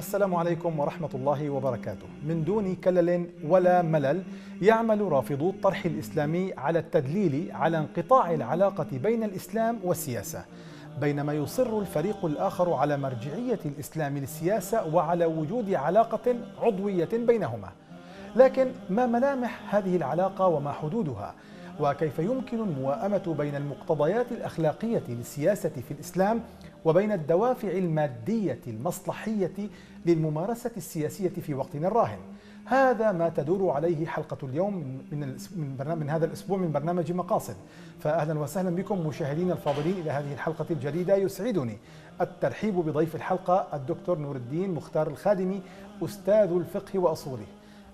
السلام عليكم ورحمة الله وبركاته من دون كلل ولا ملل يعمل رافضو الطرح الإسلامي على التدليل على انقطاع العلاقة بين الإسلام والسياسة بينما يصر الفريق الآخر على مرجعية الإسلام للسياسة وعلى وجود علاقة عضوية بينهما لكن ما ملامح هذه العلاقة وما حدودها؟ وكيف يمكن الموائمة بين المقتضيات الأخلاقية للسياسة في الإسلام وبين الدوافع المادية المصلحية للممارسة السياسية في وقتنا الراهن هذا ما تدور عليه حلقة اليوم من من, برنامج من هذا الأسبوع من برنامج مقاصد فأهلا وسهلا بكم مشاهدينا الفاضلين إلى هذه الحلقة الجديدة يسعدني الترحيب بضيف الحلقة الدكتور نور الدين مختار الخادمي أستاذ الفقه وأصوله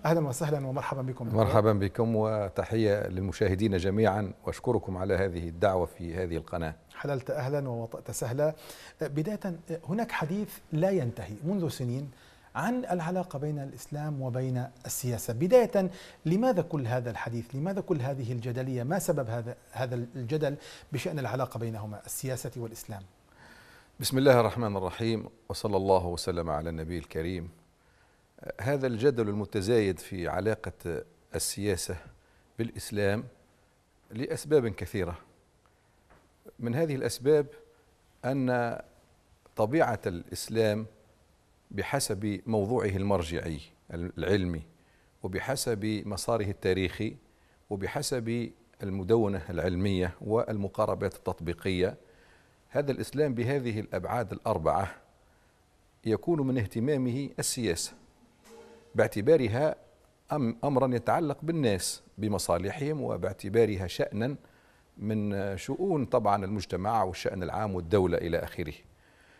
اهلا وسهلا ومرحبا بكم مرحبا بكم وتحيه للمشاهدين جميعا واشكركم على هذه الدعوه في هذه القناه حللت أهلا ووطأت سهلا أه، بداية أه، هناك حديث لا ينتهي منذ سنين عن العلاقة بين الإسلام وبين السياسة بداية لماذا كل هذا الحديث لماذا كل هذه الجدلية ما سبب هذا, هذا الجدل بشأن العلاقة بينهما السياسة والإسلام بسم الله الرحمن الرحيم وصلى الله وسلم على النبي الكريم أه، هذا الجدل المتزايد في علاقة السياسة بالإسلام لأسباب كثيرة من هذه الأسباب أن طبيعة الإسلام بحسب موضوعه المرجعي العلمي وبحسب مساره التاريخي وبحسب المدونة العلمية والمقاربات التطبيقية هذا الإسلام بهذه الأبعاد الأربعة يكون من اهتمامه السياسة باعتبارها أمرا يتعلق بالناس بمصالحهم وباعتبارها شأنا من شؤون طبعا المجتمع والشأن العام والدولة إلى آخره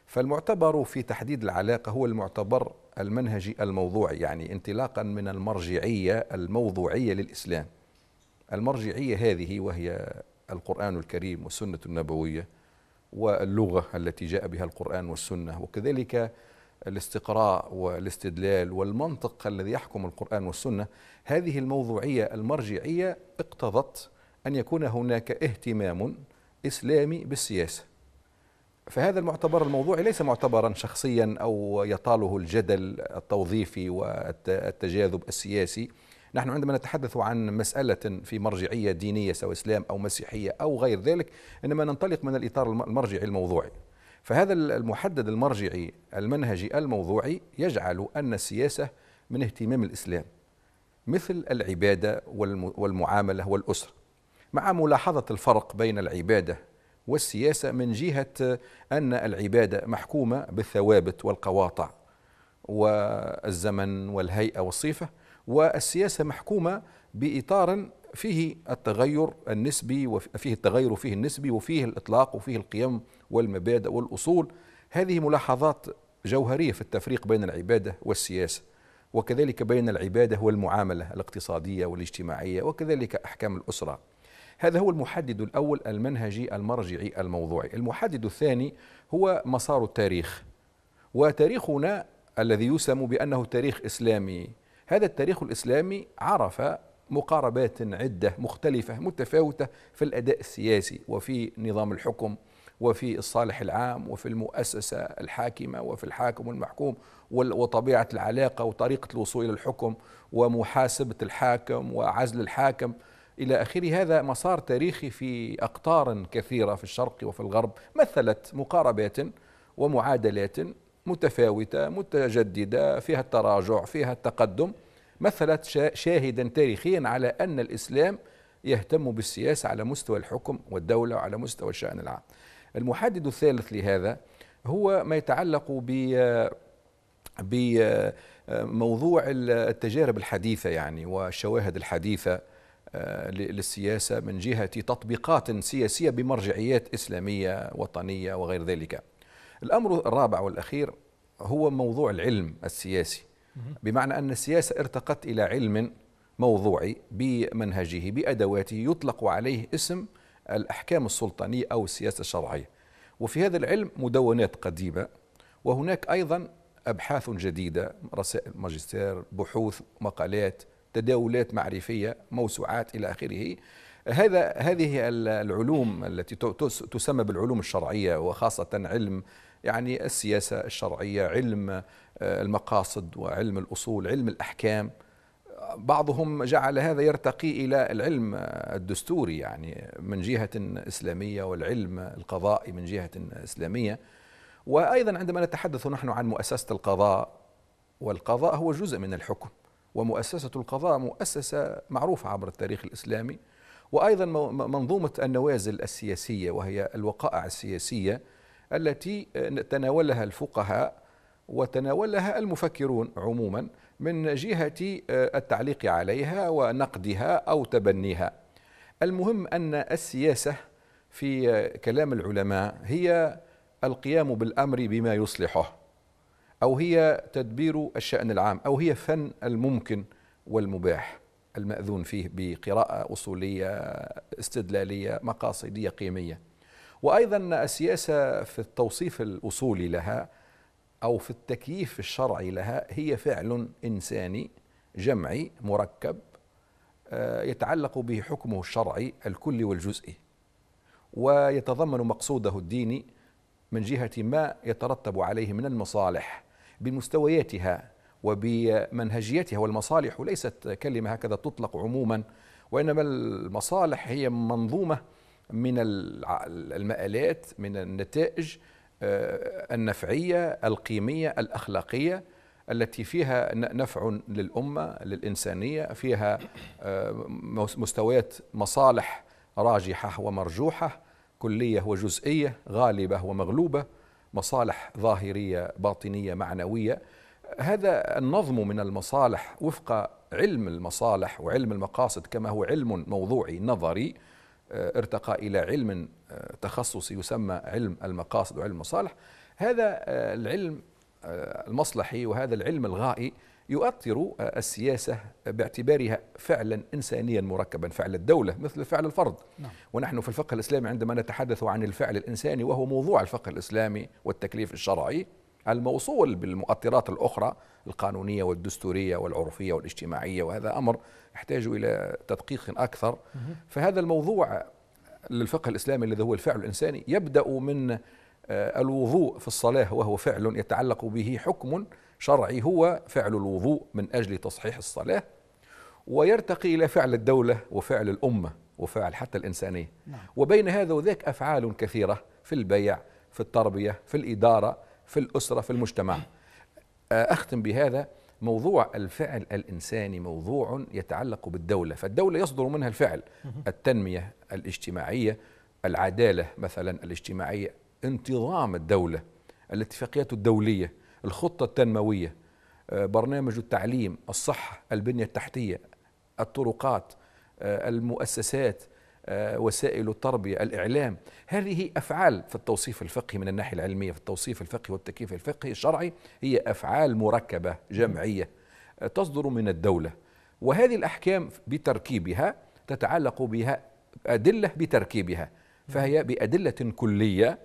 فالمعتبر في تحديد العلاقة هو المعتبر المنهجي الموضوعي يعني انطلاقا من المرجعية الموضوعية للإسلام المرجعية هذه وهي القرآن الكريم والسنة النبوية واللغة التي جاء بها القرآن والسنة وكذلك الاستقراء والاستدلال والمنطق الذي يحكم القرآن والسنة هذه الموضوعية المرجعية اقتضت أن يكون هناك اهتمام إسلامي بالسياسة فهذا المعتبر الموضوعي ليس معتبرا شخصيا أو يطاله الجدل التوظيفي والتجاذب السياسي نحن عندما نتحدث عن مسألة في مرجعية دينية سواء إسلام أو مسيحية أو غير ذلك إنما ننطلق من الإطار المرجعي الموضوعي فهذا المحدد المرجعي المنهجي الموضوعي يجعل أن السياسة من اهتمام الإسلام مثل العبادة والمعاملة والأسرة مع ملاحظة الفرق بين العبادة والسياسة من جهة أن العبادة محكومة بالثوابت والقواطع والزمن والهيئة والصفة والسياسة محكومة بإطار فيه التغير النسبي وفيه التغير فيه النسبي وفيه الإطلاق وفيه القيم والمبادئ والأصول هذه ملاحظات جوهرية في التفريق بين العبادة والسياسة وكذلك بين العبادة والمعاملة الاقتصادية والاجتماعية وكذلك أحكام الأسرة هذا هو المحدد الأول المنهجي المرجعي الموضوعي المحدد الثاني هو مسار التاريخ وتاريخنا الذي يسمى بأنه تاريخ إسلامي هذا التاريخ الإسلامي عرف مقاربات عدة مختلفة متفاوتة في الأداء السياسي وفي نظام الحكم وفي الصالح العام وفي المؤسسة الحاكمة وفي الحاكم والمحكوم وطبيعة العلاقة وطريقة الوصول إلى الحكم ومحاسبة الحاكم وعزل الحاكم إلى آخره هذا مسار تاريخي في أقطار كثيرة في الشرق وفي الغرب مثلت مقاربات ومعادلات متفاوتة متجددة فيها التراجع فيها التقدم مثلت شاهدا تاريخيا على أن الإسلام يهتم بالسياسة على مستوى الحكم والدولة وعلى مستوى الشأن العام المحدد الثالث لهذا هو ما يتعلق ب بموضوع التجارب الحديثة يعني والشواهد الحديثة آه، للسياسة من جهة تطبيقات سياسية بمرجعيات إسلامية وطنية وغير ذلك الأمر الرابع والأخير هو موضوع العلم السياسي بمعنى أن السياسة ارتقت إلى علم موضوعي بمنهجه بأدواته يطلق عليه اسم الأحكام السلطانية أو السياسة الشرعية وفي هذا العلم مدونات قديمة وهناك أيضا أبحاث جديدة رسائل ماجستير بحوث مقالات تداولات معرفية موسوعات إلى آخره هذا هذه العلوم التي تسمى بالعلوم الشرعية وخاصة علم يعني السياسة الشرعية علم آه، المقاصد وعلم الأصول علم الأحكام بعضهم جعل هذا يرتقي إلى العلم الدستوري يعني من جهة إسلامية والعلم القضائي من جهة إسلامية وأيضا عندما نتحدث نحن عن مؤسسة القضاء والقضاء هو جزء من الحكم ومؤسسة القضاء مؤسسة معروفة عبر التاريخ الإسلامي وأيضا منظومة النوازل السياسية وهي الوقائع السياسية التي آه، تناولها الفقهاء وتناولها المفكرون عموما من جهة آه، التعليق عليها ونقدها أو تبنيها المهم أن السياسة في آه، كلام العلماء هي القيام بالأمر بما يصلحه أو هي تدبير الشأن العام أو هي فن الممكن والمباح المأذون فيه بقراءة أصولية استدلالية مقاصدية قيمية وأيضا السياسة في التوصيف الأصولي لها أو في التكييف الشرعي لها هي فعل إنساني جمعي مركب آه، يتعلق به حكمه الشرعي الكلي والجزئي ويتضمن مقصوده الديني من جهة ما يترتب عليه من المصالح بمستوياتها وبمنهجيتها والمصالح ليست كلمة هكذا تطلق عموما وإنما المصالح هي منظومة من المآلات من النتائج آه، النفعية القيمية الأخلاقية التي فيها نفع للأمة للإنسانية فيها آه، مستويات مصالح راجحة ومرجوحة كلية وجزئية غالبة ومغلوبة مصالح ظاهريه باطنيه معنويه هذا النظم من المصالح وفق علم المصالح وعلم المقاصد كما هو علم موضوعي نظري آه، ارتقى الى علم آه، تخصصي يسمى علم المقاصد وعلم المصالح هذا آه، العلم المصلحي وهذا العلم الغائي يؤطر السياسة باعتبارها فعلا إنسانيا مركبا فعل الدولة مثل فعل الفرد نعم. ونحن في الفقه الإسلامي عندما نتحدث عن الفعل الإنساني وهو موضوع الفقه الإسلامي والتكليف الشرعي الموصول بالمؤطرات الأخرى القانونية والدستورية والعرفية والاجتماعية وهذا أمر يحتاج إلى تدقيق أكثر فهذا الموضوع للفقه الإسلامي الذي هو الفعل الإنساني يبدأ من آه، الوضوء في الصلاة وهو فعل يتعلق به حكم شرعي هو فعل الوضوء من أجل تصحيح الصلاة ويرتقي إلى فعل الدولة وفعل الأمة وفعل حتى الإنسانية نعم. وبين هذا وذاك أفعال كثيرة في البيع في التربية في الإدارة في الأسرة في المجتمع آه، أختم بهذا موضوع الفعل الإنساني موضوع يتعلق بالدولة فالدولة يصدر منها الفعل التنمية الاجتماعية العدالة مثلا الاجتماعية انتظام الدولة الاتفاقيات الدولية الخطة التنموية آه، برنامج التعليم الصحة البنية التحتية الطرقات آه، المؤسسات آه، وسائل التربية الإعلام هذه أفعال في التوصيف الفقهي من الناحية العلمية في التوصيف الفقهي والتكييف الفقهي الشرعي هي أفعال مركبة جمعية تصدر من الدولة وهذه الأحكام بتركيبها تتعلق بها أدلة بتركيبها فهي بأدلة كلية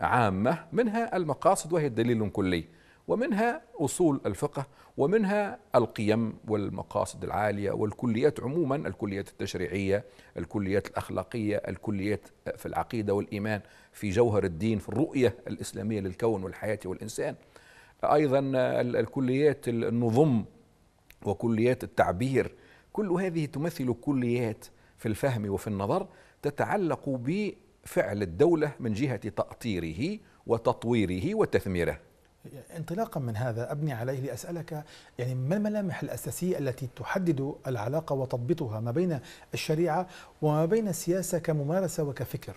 عامة منها المقاصد وهي الدليل كلي ومنها أصول الفقه ومنها القيم والمقاصد العالية والكليات عموما الكليات التشريعية الكليات الأخلاقية الكليات في العقيدة والإيمان في جوهر الدين في الرؤية الإسلامية للكون والحياة والإنسان أيضا الكليات النظم وكليات التعبير كل هذه تمثل كليات في الفهم وفي النظر تتعلق بفعل الدولة من جهة تأطيره وتطويره وتثميره انطلاقا من هذا ابني عليه لاسالك يعني ما الملامح الاساسيه التي تحدد العلاقه وتضبطها ما بين الشريعه وما بين السياسه كممارسه وكفكر؟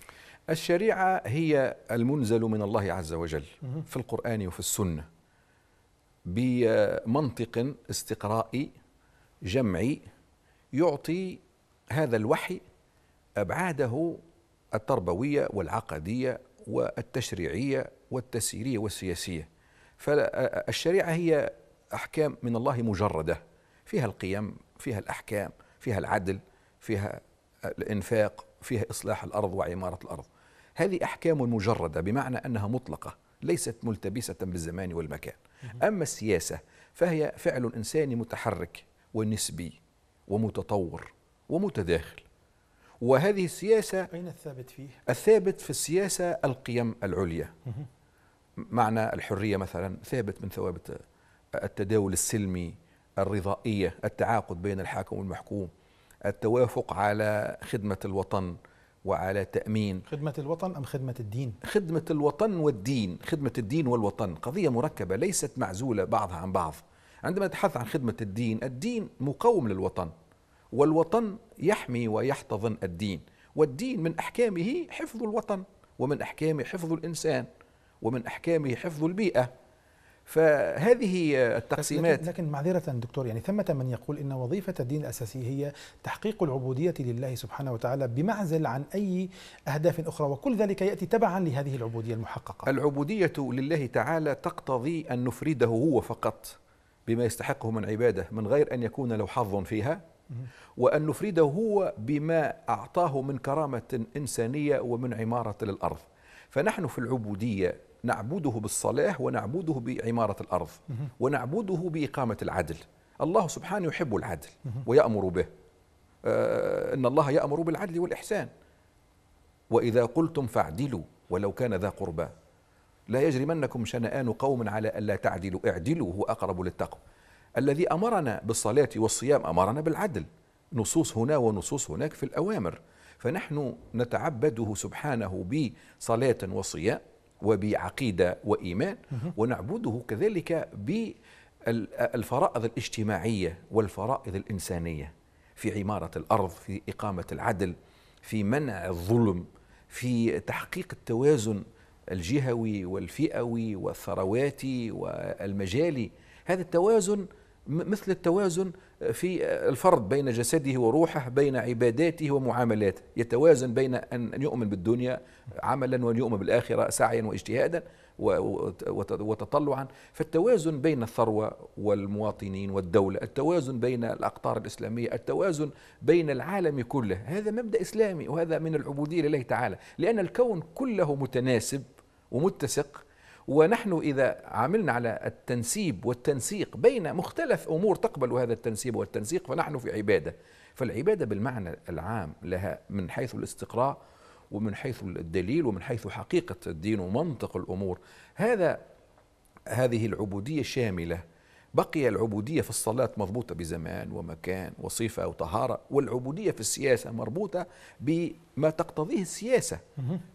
الشريعه هي المنزل من الله عز وجل في القران وفي السنه بمنطق استقرائي جمعي يعطي هذا الوحي ابعاده التربويه والعقديه والتشريعيه والتسييريه والسياسيه فالشريعة هي أحكام من الله مجردة فيها القيم فيها الأحكام فيها العدل فيها الإنفاق فيها إصلاح الأرض وعمارة الأرض هذه أحكام مجردة بمعنى أنها مطلقة ليست ملتبسة بالزمان والمكان أما السياسة فهي فعل إنساني متحرك ونسبي ومتطور ومتداخل وهذه السياسة أين الثابت فيه؟ الثابت في السياسة القيم العليا معنى الحرية مثلا ثابت من ثوابت التداول السلمي الرضائية التعاقد بين الحاكم والمحكوم التوافق على خدمة الوطن وعلى تأمين خدمة الوطن أم خدمة الدين؟ خدمة الوطن والدين خدمة الدين والوطن قضية مركبة ليست معزولة بعضها عن بعض عندما نتحدث عن خدمة الدين الدين مقوم للوطن والوطن يحمي ويحتضن الدين والدين من أحكامه حفظ الوطن ومن أحكامه حفظ الإنسان ومن أحكامه حفظ البيئة فهذه التقسيمات لكن, معذرة دكتور يعني ثمة من يقول إن وظيفة الدين الأساسي هي تحقيق العبودية لله سبحانه وتعالى بمعزل عن أي أهداف أخرى وكل ذلك يأتي تبعا لهذه العبودية المحققة العبودية لله تعالى تقتضي أن نفرده هو فقط بما يستحقه من عباده من غير أن يكون له حظ فيها وأن نفرده هو بما أعطاه من كرامة إنسانية ومن عمارة للأرض فنحن في العبودية نعبده بالصلاة ونعبده بعمارة الأرض ونعبده بإقامة العدل الله سبحانه يحب العدل ويأمر به آه، إن الله يأمر بالعدل والإحسان وإذا قلتم فاعدلوا ولو كان ذا قربى لا يجرمنكم شنآن قوم على ألا تعدلوا اعدلوا هو أقرب للتقوى الذي أمرنا بالصلاة والصيام أمرنا بالعدل نصوص هنا ونصوص هناك في الأوامر فنحن نتعبده سبحانه بصلاة وصيام وبعقيدة وإيمان ونعبده كذلك بالفرائض الاجتماعية والفرائض الإنسانية في عمارة الأرض في إقامة العدل في منع الظلم في تحقيق التوازن الجهوي والفئوي والثرواتي والمجالي هذا التوازن مثل التوازن في الفرد بين جسده وروحه بين عباداته ومعاملاته يتوازن بين أن يؤمن بالدنيا عملا وأن يؤمن بالآخرة سعيا واجتهادا وتطلعا فالتوازن بين الثروة والمواطنين والدولة التوازن بين الأقطار الإسلامية التوازن بين العالم كله هذا مبدأ إسلامي وهذا من العبودية لله تعالى لأن الكون كله متناسب ومتسق ونحن إذا عملنا على التنسيب والتنسيق بين مختلف أمور تقبل هذا التنسيب والتنسيق فنحن في عبادة فالعبادة بالمعنى العام لها من حيث الاستقراء ومن حيث الدليل ومن حيث حقيقة الدين ومنطق الأمور هذا هذه العبودية الشاملة بقي العبودية في الصلاة مضبوطة بزمان ومكان وصفة وطهارة والعبودية في السياسة مربوطة بما تقتضيه السياسة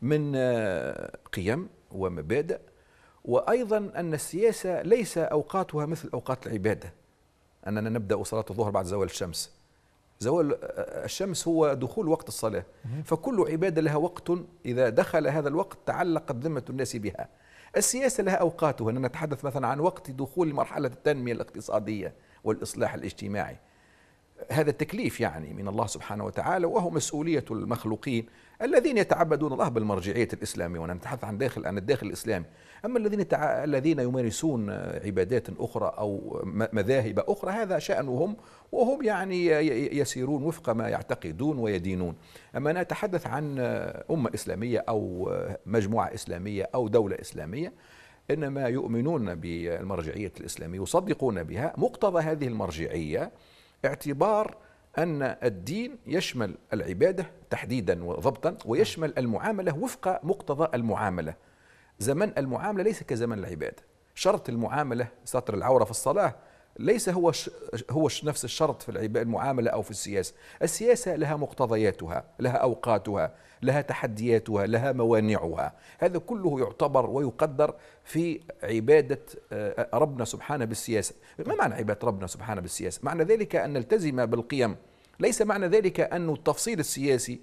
من قيم ومبادئ وايضا ان السياسه ليس اوقاتها مثل اوقات العباده اننا نبدا صلاه الظهر بعد زوال الشمس زوال آه، آه، الشمس هو دخول وقت الصلاه فكل عباده لها وقت اذا دخل هذا الوقت تعلقت ذمه الناس بها السياسه لها اوقاتها اننا نتحدث مثلا عن وقت دخول مرحله التنميه الاقتصاديه والاصلاح الاجتماعي هذا التكليف يعني من الله سبحانه وتعالى وهو مسؤولية المخلوقين الذين يتعبدون الله بالمرجعية الإسلامية ونتحدث عن داخل عن الداخل الإسلامي أما الذين تع... الذين يمارسون عبادات أخرى أو مذاهب أخرى هذا شأنهم وهم يعني يسيرون وفق ما يعتقدون ويدينون أما أنا أتحدث عن أمة إسلامية أو مجموعة إسلامية أو دولة إسلامية إنما يؤمنون بالمرجعية الإسلامية يصدقون بها مقتضى هذه المرجعية اعتبار أن الدين يشمل العبادة تحديدا وضبطا ويشمل المعاملة وفق مقتضى المعاملة زمن المعاملة ليس كزمن العبادة شرط المعاملة ستر العورة في الصلاة ليس هو ش... هو نفس الشرط في المعامله او في السياسه، السياسه لها مقتضياتها، لها اوقاتها، لها تحدياتها، لها موانعها، هذا كله يعتبر ويقدر في عباده آه، ربنا سبحانه بالسياسه، ما معنى عباده ربنا سبحانه بالسياسه؟ معنى ذلك ان نلتزم بالقيم، ليس معنى ذلك ان التفصيل السياسي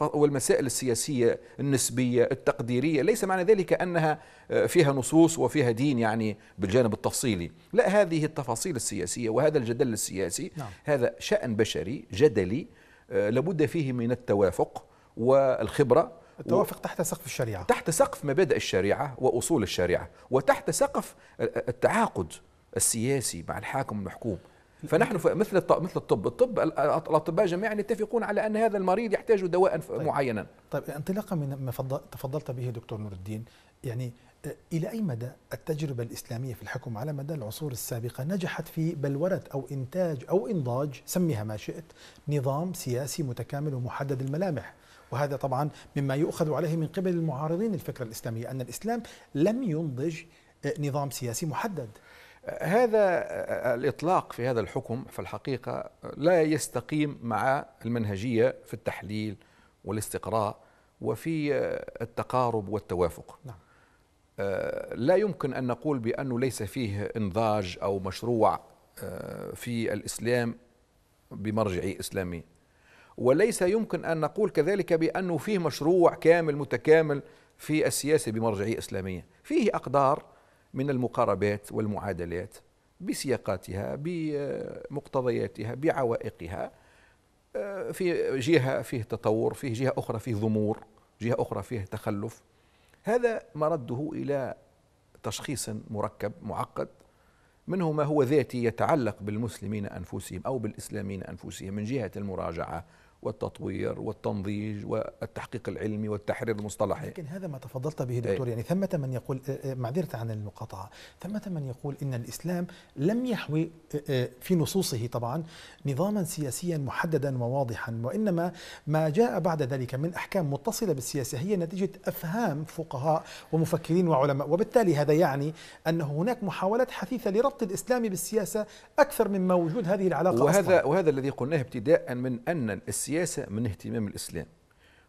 والمسائل السياسية النسبية التقديرية ليس معنى ذلك أنها آه، فيها نصوص وفيها دين يعني بالجانب التفصيلي لا هذه التفاصيل السياسية وهذا الجدل السياسي نعم. هذا شأن بشري جدلي آه، لابد فيه من التوافق والخبرة التوافق و... تحت سقف الشريعة تحت سقف مبادئ الشريعة وأصول الشريعة وتحت سقف التعاقد السياسي مع الحاكم المحكوم فنحن مثل مثل الطب الطب الاطباء جميعا يتفقون على ان هذا المريض يحتاج دواء طيب. معينا طيب انطلاقا من ما تفضلت به دكتور نور الدين يعني آه، إلى أي مدى التجربة الإسلامية في الحكم على مدى العصور السابقة نجحت في بلورة أو إنتاج أو إنضاج سميها ما شئت نظام سياسي متكامل ومحدد الملامح وهذا طبعا مما يؤخذ عليه من قبل المعارضين الفكرة الإسلامية أن الإسلام لم ينضج آه، نظام سياسي محدد هذا الإطلاق في هذا الحكم في الحقيقة لا يستقيم مع المنهجية في التحليل والاستقراء وفي التقارب والتوافق نعم. آه، لا يمكن أن نقول بأنه ليس فيه إنضاج أو مشروع آه، في الإسلام بمرجع إسلامي وليس يمكن أن نقول كذلك بأنه فيه مشروع كامل متكامل في السياسة بمرجعية إسلامية فيه أقدار من المقاربات والمعادلات بسياقاتها بمقتضياتها بعوائقها آه، في جهة فيه تطور فيه جهة أخرى فيه ضمور جهة أخرى فيه تخلف هذا مرده إلى تشخيص مركب معقد منه ما هو ذاتي يتعلق بالمسلمين أنفسهم أو بالإسلاميين أنفسهم من جهة المراجعة والتطوير والتنضيج والتحقيق العلمي والتحرير المصطلحي لكن هذا ما تفضلت به دكتور إيه. يعني ثمة من يقول إيه، إيه، معذرة عن المقاطعة ثمة من يقول إن الإسلام لم يحوي في نصوصه طبعا نظاما سياسيا محددا وواضحا وإنما ما جاء بعد ذلك من أحكام متصلة بالسياسة هي نتيجة أفهام فقهاء ومفكرين وعلماء وبالتالي هذا يعني أنه هناك محاولات حثيثة لربط الإسلام بالسياسة أكثر مما وجود هذه العلاقة وهذا أصلاً. وهذا الذي قلناه ابتداء من أن الإسلام السياسة من اهتمام الإسلام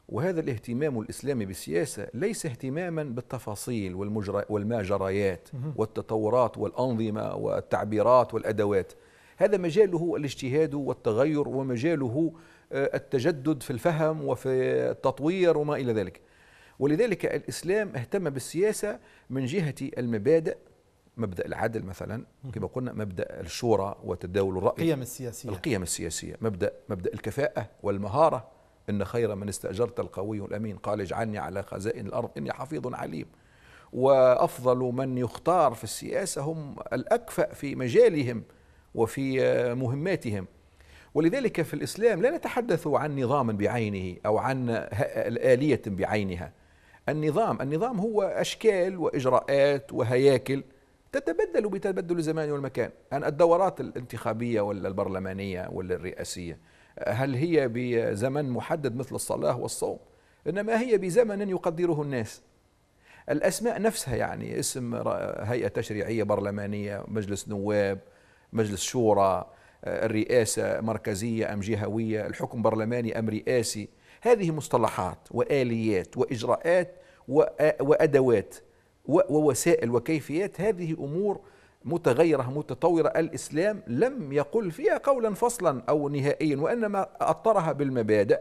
وهذا الاهتمام الإسلامي بالسياسة ليس اهتماما بالتفاصيل والما والتطورات والأنظمة والتعبيرات والأدوات هذا مجاله الاجتهاد والتغير ومجاله آه، التجدد في الفهم وفي التطوير وما إلى ذلك ولذلك الإسلام اهتم بالسياسة من جهة المبادئ مبدا العدل مثلا كما قلنا مبدا الشورى وتداول الراي القيم السياسيه القيم السياسيه مبدا مبدا الكفاءه والمهاره ان خير من استاجرت القوي الامين قال اجعلني على خزائن الارض اني حفيظ عليم وافضل من يختار في السياسه هم الاكفأ في مجالهم وفي مهماتهم ولذلك في الاسلام لا نتحدث عن نظام بعينه او عن الاليه بعينها النظام النظام هو اشكال واجراءات وهياكل تتبدل بتبدل الزمان والمكان يعني الدورات الانتخابية ولا البرلمانية ولا الرئاسية هل هي بزمن محدد مثل الصلاة والصوم إنما هي بزمن يقدره الناس الأسماء نفسها يعني اسم هيئة تشريعية برلمانية مجلس نواب مجلس شورى الرئاسة مركزية أم جهوية الحكم برلماني أم رئاسي هذه مصطلحات وآليات وإجراءات وأدوات ووسائل وكيفيات هذه أمور متغيرة متطورة الإسلام لم يقل فيها قولا فصلا أو نهائيا وإنما أطرها بالمبادئ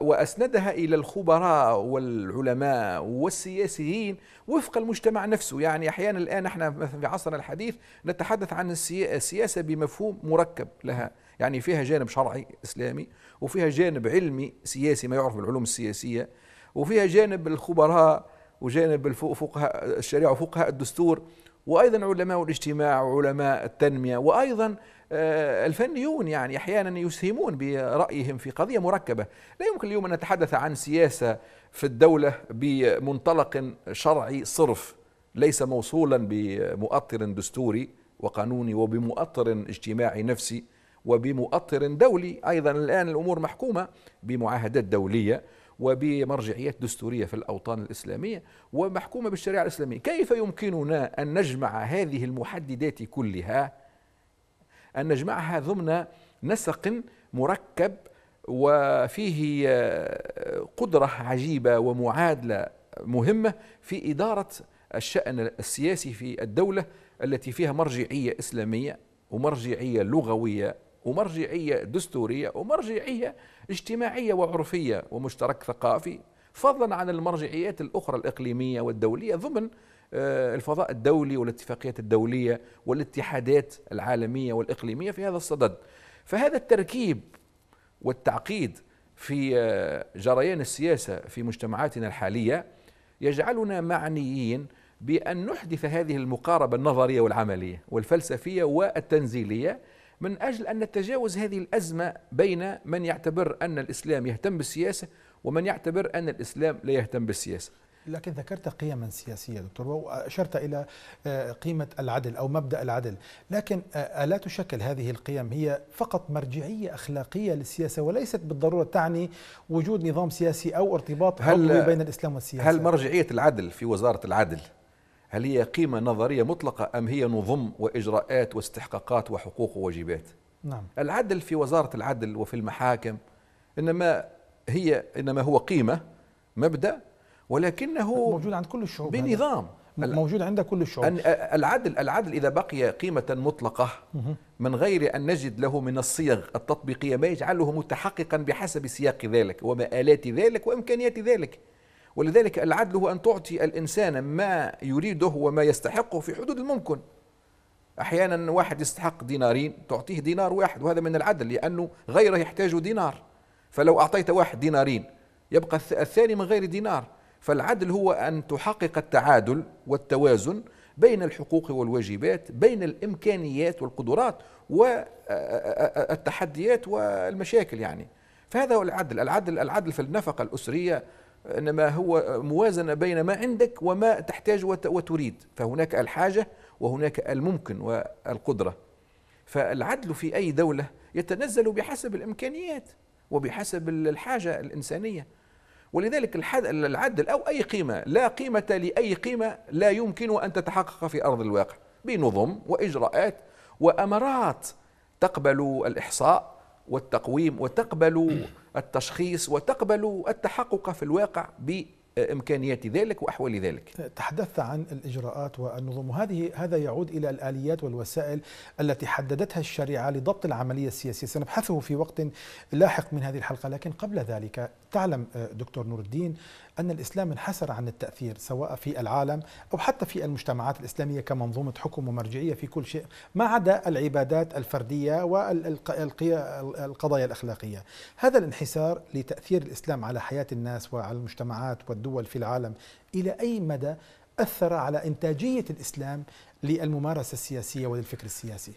وأسندها إلى الخبراء والعلماء والسياسيين وفق المجتمع نفسه يعني أحيانا الآن نحن في عصرنا الحديث نتحدث عن السياسة بمفهوم مركب لها يعني فيها جانب شرعي إسلامي وفيها جانب علمي سياسي ما يعرف بالعلوم السياسية وفيها جانب الخبراء وجانب فوقها الشريعة وفقهاء الدستور وأيضا علماء الاجتماع وعلماء التنمية وأيضا آه، الفنيون يعني أحيانا يسهمون برأيهم في قضية مركبة لا يمكن اليوم أن نتحدث عن سياسة في الدولة بمنطلق شرعي صرف ليس موصولا بمؤطر دستوري وقانوني وبمؤطر اجتماعي نفسي وبمؤطر دولي أيضا الآن الأمور محكومة بمعاهدات دولية وبمرجعيات دستورية في الأوطان الإسلامية ومحكومة بالشريعة الإسلامية كيف يمكننا أن نجمع هذه المحددات كلها أن نجمعها ضمن نسق مركب وفيه آه، قدرة عجيبة ومعادلة مهمة في إدارة الشأن السياسي في الدولة التي فيها مرجعية إسلامية ومرجعية لغوية ومرجعية دستورية ومرجعية اجتماعية وعرفية ومشترك ثقافي فضلا عن المرجعيات الأخرى الإقليمية والدولية ضمن آه، الفضاء الدولي والاتفاقيات الدولية والاتحادات العالمية والإقليمية في هذا الصدد فهذا التركيب والتعقيد في آه، جريان السياسة في مجتمعاتنا الحالية يجعلنا معنيين بأن نحدث هذه المقاربة النظرية والعملية والفلسفية والتنزيلية من أجل أن نتجاوز هذه الأزمة بين من يعتبر أن الإسلام يهتم بالسياسة ومن يعتبر أن الإسلام لا يهتم بالسياسة لكن ذكرت قيما سياسية دكتور وأشرت إلى آه، قيمة العدل أو مبدأ العدل لكن ألا آه، آه، تشكل هذه القيم هي فقط مرجعية أخلاقية للسياسة وليست بالضرورة تعني وجود نظام سياسي أو ارتباط قوي بين الإسلام والسياسة هل مرجعية العدل في وزارة العدل هل هي قيمة نظرية مطلقة أم هي نظم وإجراءات واستحقاقات وحقوق وواجبات نعم. العدل في وزارة العدل وفي المحاكم إنما هي إنما هو قيمة مبدأ ولكنه موجود عند كل الشعوب بنظام موجود عند كل الشعوب العدل العدل إذا بقي قيمة مطلقة من غير أن نجد له من الصيغ التطبيقية ما يجعله متحققا بحسب سياق ذلك ومآلات ذلك وإمكانيات ذلك ولذلك العدل هو أن تعطي الإنسان ما يريده وما يستحقه في حدود الممكن أحيانا واحد يستحق دينارين تعطيه دينار واحد وهذا من العدل لأنه غيره يحتاج دينار فلو أعطيت واحد دينارين يبقى الثاني من غير دينار فالعدل هو أن تحقق التعادل والتوازن بين الحقوق والواجبات بين الإمكانيات والقدرات والتحديات والمشاكل يعني فهذا هو العدل العدل العدل في النفقة الأسرية انما هو موازنه بين ما عندك وما تحتاج وتريد فهناك الحاجه وهناك الممكن والقدره فالعدل في اي دوله يتنزل بحسب الامكانيات وبحسب الحاجه الانسانيه ولذلك العدل او اي قيمه لا قيمه لاي قيمه لا يمكن ان تتحقق في ارض الواقع بنظم واجراءات وامارات تقبل الاحصاء والتقويم وتقبل التشخيص وتقبل التحقق في الواقع بامكانيات ذلك واحوال ذلك. تحدثت عن الاجراءات والنظم وهذه هذا يعود الى الاليات والوسائل التي حددتها الشريعه لضبط العمليه السياسيه، سنبحثه في وقت لاحق من هذه الحلقه، لكن قبل ذلك تعلم آه، دكتور نور الدين أن الإسلام انحسر عن التأثير سواء في العالم أو حتى في المجتمعات الإسلامية كمنظومة حكم ومرجعية في كل شيء ما عدا العبادات الفردية والقضايا الأخلاقية هذا الانحسار لتأثير الإسلام على حياة الناس وعلى المجتمعات والدول في العالم إلى أي مدى أثر على إنتاجية الإسلام للممارسة السياسية وللفكر السياسي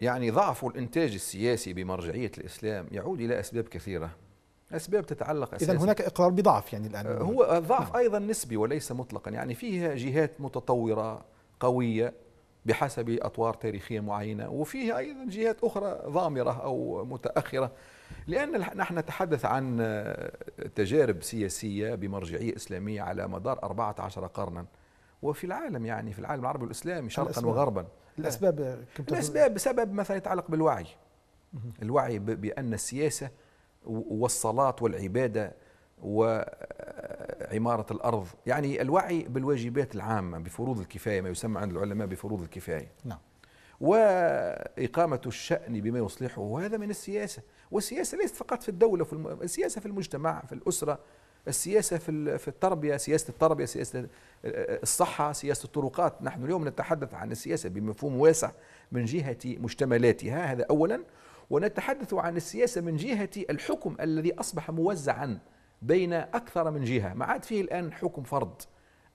يعني ضعف الإنتاج السياسي بمرجعية الإسلام يعود إلى أسباب كثيرة اسباب تتعلق اساسا اذا هناك اقرار بضعف يعني الان آه، هو ضعف نعم. ايضا نسبي وليس مطلقا يعني فيها جهات متطوره قويه بحسب اطوار تاريخيه معينه وفيها ايضا جهات اخرى ضامره او متاخره لان نحن نتحدث عن آه، تجارب سياسيه بمرجعيه اسلاميه على مدار 14 قرنا وفي العالم يعني في العالم العربي والاسلامي شرقا الأسباب. وغربا الاسباب الاسباب بسبب مثلا يتعلق بالوعي الوعي بان السياسه والصلاة والعبادة وعمارة الأرض يعني الوعي بالواجبات العامة بفروض الكفاية ما يسمى عند العلماء بفروض الكفاية نعم وإقامة الشأن بما يصلحه وهذا من السياسة والسياسة ليست فقط في الدولة في الم... السياسة في المجتمع في الأسرة السياسة في في التربية سياسة التربية سياسة الصحة سياسة الطرقات نحن اليوم نتحدث عن السياسة بمفهوم واسع من جهة مشتملاتها هذا أولا ونتحدث عن السياسة من جهة الحكم الذي أصبح موزعا بين أكثر من جهة ما عاد فيه الآن حكم فرض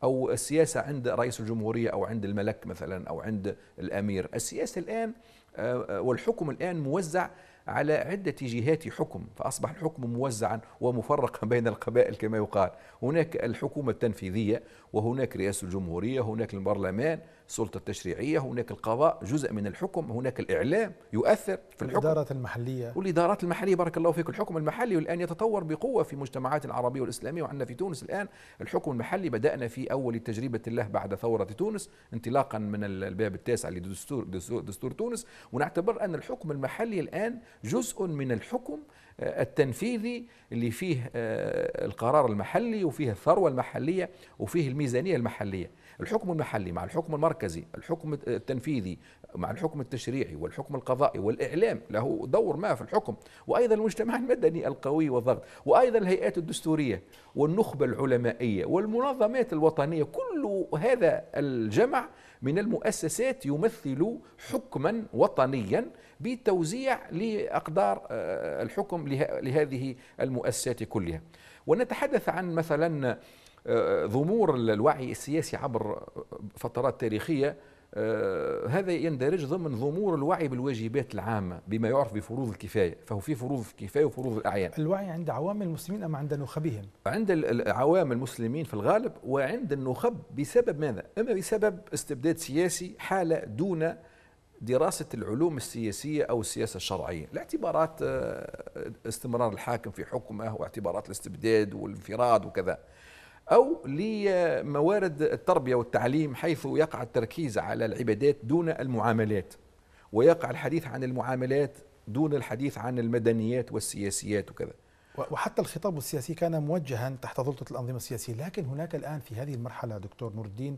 أو السياسة عند رئيس الجمهورية أو عند الملك مثلا أو عند الأمير السياسة الآن آه، آه، والحكم الآن موزع على عدة جهات حكم فأصبح الحكم موزعا ومفرقا بين القبائل كما يقال هناك الحكومة التنفيذية وهناك رئاسة الجمهورية هناك البرلمان السلطة التشريعية هناك القضاء جزء من الحكم هناك الإعلام يؤثر في الحكم الإدارات المحلية والإدارات المحلية بارك الله فيك الحكم المحلي والآن يتطور بقوة في مجتمعات العربية والإسلامية وعندنا في تونس الآن الحكم المحلي بدأنا في أول تجربة الله بعد ثورة تونس انطلاقا من الباب التاسع لدستور دستور, دستور تونس ونعتبر أن الحكم المحلي الآن جزء من الحكم آه، التنفيذي اللي فيه آه، القرار المحلي وفيه الثروة المحلية وفيه الميزانية المحلية الحكم المحلي مع الحكم المركزي الحكم التنفيذي مع الحكم التشريعي والحكم القضائي والإعلام له دور ما في الحكم وأيضا المجتمع المدني القوي والضغط وأيضا الهيئات الدستورية والنخبة العلمائية والمنظمات الوطنية كل هذا الجمع من المؤسسات يمثل حكما وطنيا بتوزيع لأقدار آه، الحكم لهذه المؤسسات كلها ونتحدث عن مثلا ضمور الوعي السياسي عبر فترات تاريخيه آه، هذا يندرج ضمن ضمور الوعي بالواجبات العامه بما يعرف بفروض الكفايه فهو في فروض الكفايه وفروض الاعيان الوعي عند عوام المسلمين ام عند نخبهم عند عوام المسلمين في الغالب وعند النخب بسبب ماذا اما بسبب استبداد سياسي حاله دون دراسة العلوم السياسية أو السياسة الشرعية لاعتبارات آه، استمرار الحاكم في حكمه واعتبارات الاستبداد والانفراد وكذا أو لموارد التربية والتعليم حيث يقع التركيز على العبادات دون المعاملات ويقع الحديث عن المعاملات دون الحديث عن المدنيات والسياسيات وكذا وحتى الخطاب السياسي كان موجها تحت سلطة الأنظمة السياسية لكن هناك الآن في هذه المرحلة دكتور نور الدين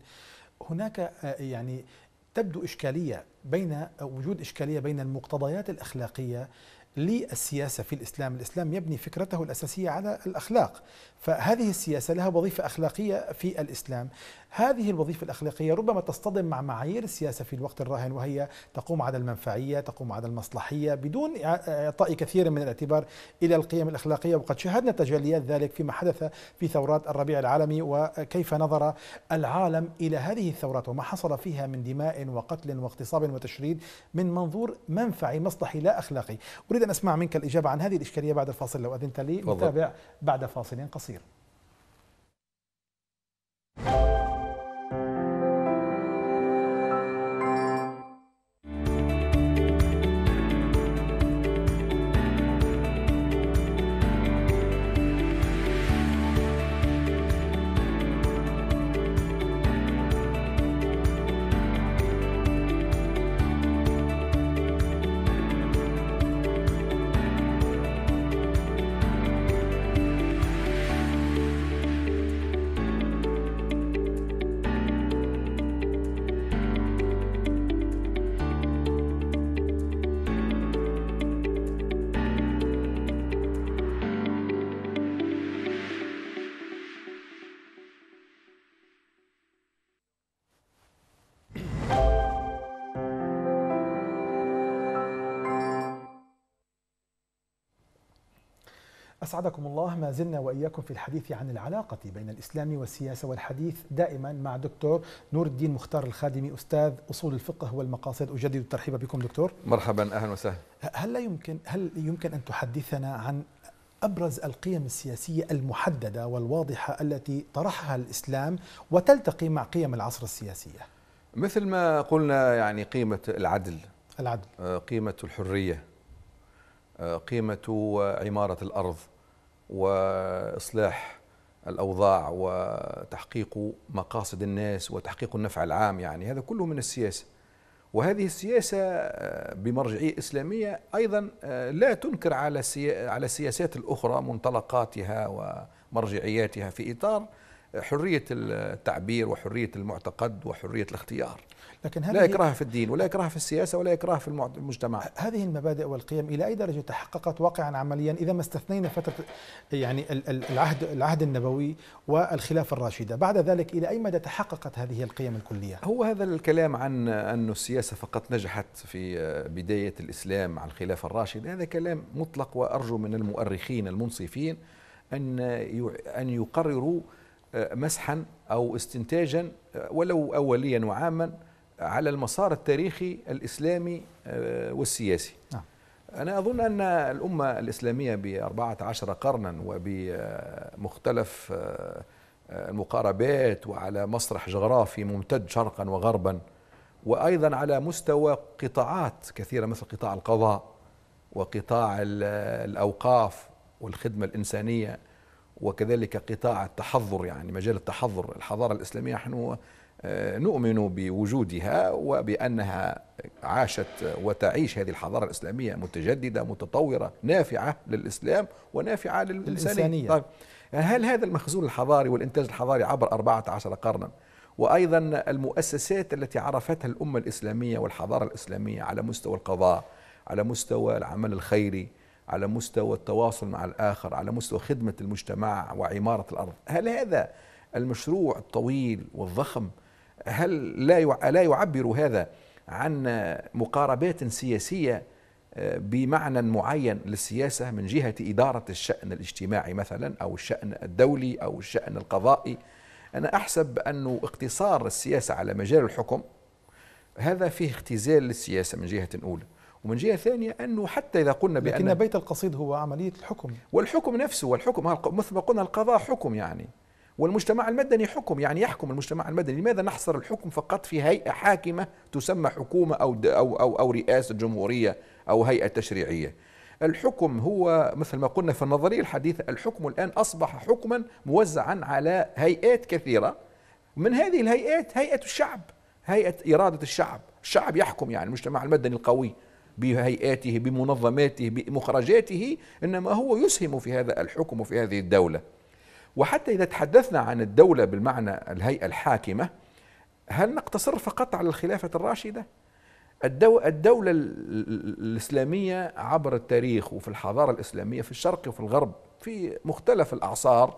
هناك آه، يعني تبدو إشكالية بين آه، وجود إشكالية بين المقتضيات الأخلاقية للسياسة في الإسلام الإسلام يبني فكرته الأساسية على الأخلاق فهذه السياسة لها وظيفة أخلاقية في الإسلام هذه الوظيفة الأخلاقية ربما تصطدم مع معايير السياسة في الوقت الراهن وهي تقوم على المنفعية تقوم على المصلحية بدون إعطاء كثير من الاعتبار إلى القيم الأخلاقية وقد شاهدنا تجليات ذلك فيما حدث في ثورات الربيع العالمي وكيف نظر العالم إلى هذه الثورات وما حصل فيها من دماء وقتل واغتصاب وتشريد من منظور منفعي مصلحي لا أخلاقي أريد أن أسمع منك الإجابة عن هذه الإشكالية بعد الفاصل لو أذنت لي نتابع بعد فاصل قصير you أسعدكم الله ما زلنا وإياكم في الحديث عن العلاقة بين الإسلام والسياسة والحديث دائما مع دكتور نور الدين مختار الخادمي أستاذ أصول الفقه والمقاصد أجدد الترحيب بكم دكتور مرحبا أهلا وسهلا هل لا يمكن هل يمكن أن تحدثنا عن أبرز القيم السياسية المحددة والواضحة التي طرحها الإسلام وتلتقي مع قيم العصر السياسية مثل ما قلنا يعني قيمة العدل العدل آه، قيمة الحرية آه، قيمة عمارة الأرض واصلاح الاوضاع وتحقيق مقاصد الناس وتحقيق النفع العام يعني هذا كله من السياسه وهذه السياسه آه، بمرجعيه اسلاميه ايضا آه، لا تنكر على على السياسات الاخرى منطلقاتها ومرجعياتها في اطار حريه التعبير وحريه المعتقد وحريه الاختيار لكن هذه لا إكراه في الدين ولا إكراه في السياسة ولا إكراه في المجتمع هذه المبادئ والقيم إلى أي درجة تحققت واقعا عمليا إذا ما استثنينا فترة يعني العهد العهد النبوي والخلافة الراشدة بعد ذلك إلى أي مدى تحققت هذه القيم الكلية هو هذا الكلام عن أن السياسة فقط نجحت في بداية الإسلام على الخلافة الراشدة هذا كلام مطلق وأرجو من المؤرخين المنصفين أن أن يقرروا آه، مسحا أو استنتاجا آه، ولو أوليا وعاما على المسار التاريخي الإسلامي آه، والسياسي نعم. أنا أظن أن الأمة الإسلامية بأربعة عشر قرنا وبمختلف آه، المقاربات آه، وعلى مسرح جغرافي ممتد شرقا وغربا وأيضا على مستوى قطاعات كثيرة مثل قطاع القضاء وقطاع الأوقاف والخدمة الإنسانية وكذلك قطاع التحضر يعني مجال التحضر الحضارة الإسلامية نحن نؤمن بوجودها وبانها عاشت وتعيش هذه الحضاره الاسلاميه متجدده متطوره نافعه للاسلام ونافعه للانسانيه طيب هل هذا المخزون الحضاري والانتاج الحضاري عبر 14 قرنا وايضا المؤسسات التي عرفتها الامه الاسلاميه والحضاره الاسلاميه على مستوى القضاء على مستوى العمل الخيري على مستوى التواصل مع الاخر على مستوى خدمه المجتمع وعماره الارض هل هذا المشروع الطويل والضخم هل لا لا يعبر هذا عن مقاربات سياسيه آه، بمعنى معين للسياسه من جهه اداره الشان الاجتماعي مثلا او الشان الدولي او الشان القضائي انا احسب أن اقتصار السياسه على مجال الحكم هذا فيه اختزال للسياسه من جهه اولى ومن جهه ثانيه انه حتى اذا قلنا بان لكن بيت القصيد هو عمليه الحكم والحكم نفسه والحكم مثل ما قلنا القضاء حكم يعني والمجتمع المدني حكم يعني يحكم المجتمع المدني لماذا نحصر الحكم فقط في هيئة حاكمة تسمى حكومة أو, أو, أو, أو رئاسة جمهورية أو هيئة تشريعية الحكم هو مثل ما قلنا في النظرية الحديثة الحكم الآن أصبح حكما موزعا على هيئات كثيرة من هذه الهيئات هيئة الشعب هيئة إرادة الشعب الشعب يحكم يعني المجتمع المدني القوي بهيئاته بمنظماته بمخرجاته إنما هو يسهم في هذا الحكم وفي هذه الدولة وحتى إذا تحدثنا عن الدولة بالمعنى الهيئة الحاكمة هل نقتصر فقط على الخلافة الراشدة؟ الدولة الإسلامية عبر التاريخ وفي الحضارة الإسلامية في الشرق وفي الغرب في مختلف الأعصار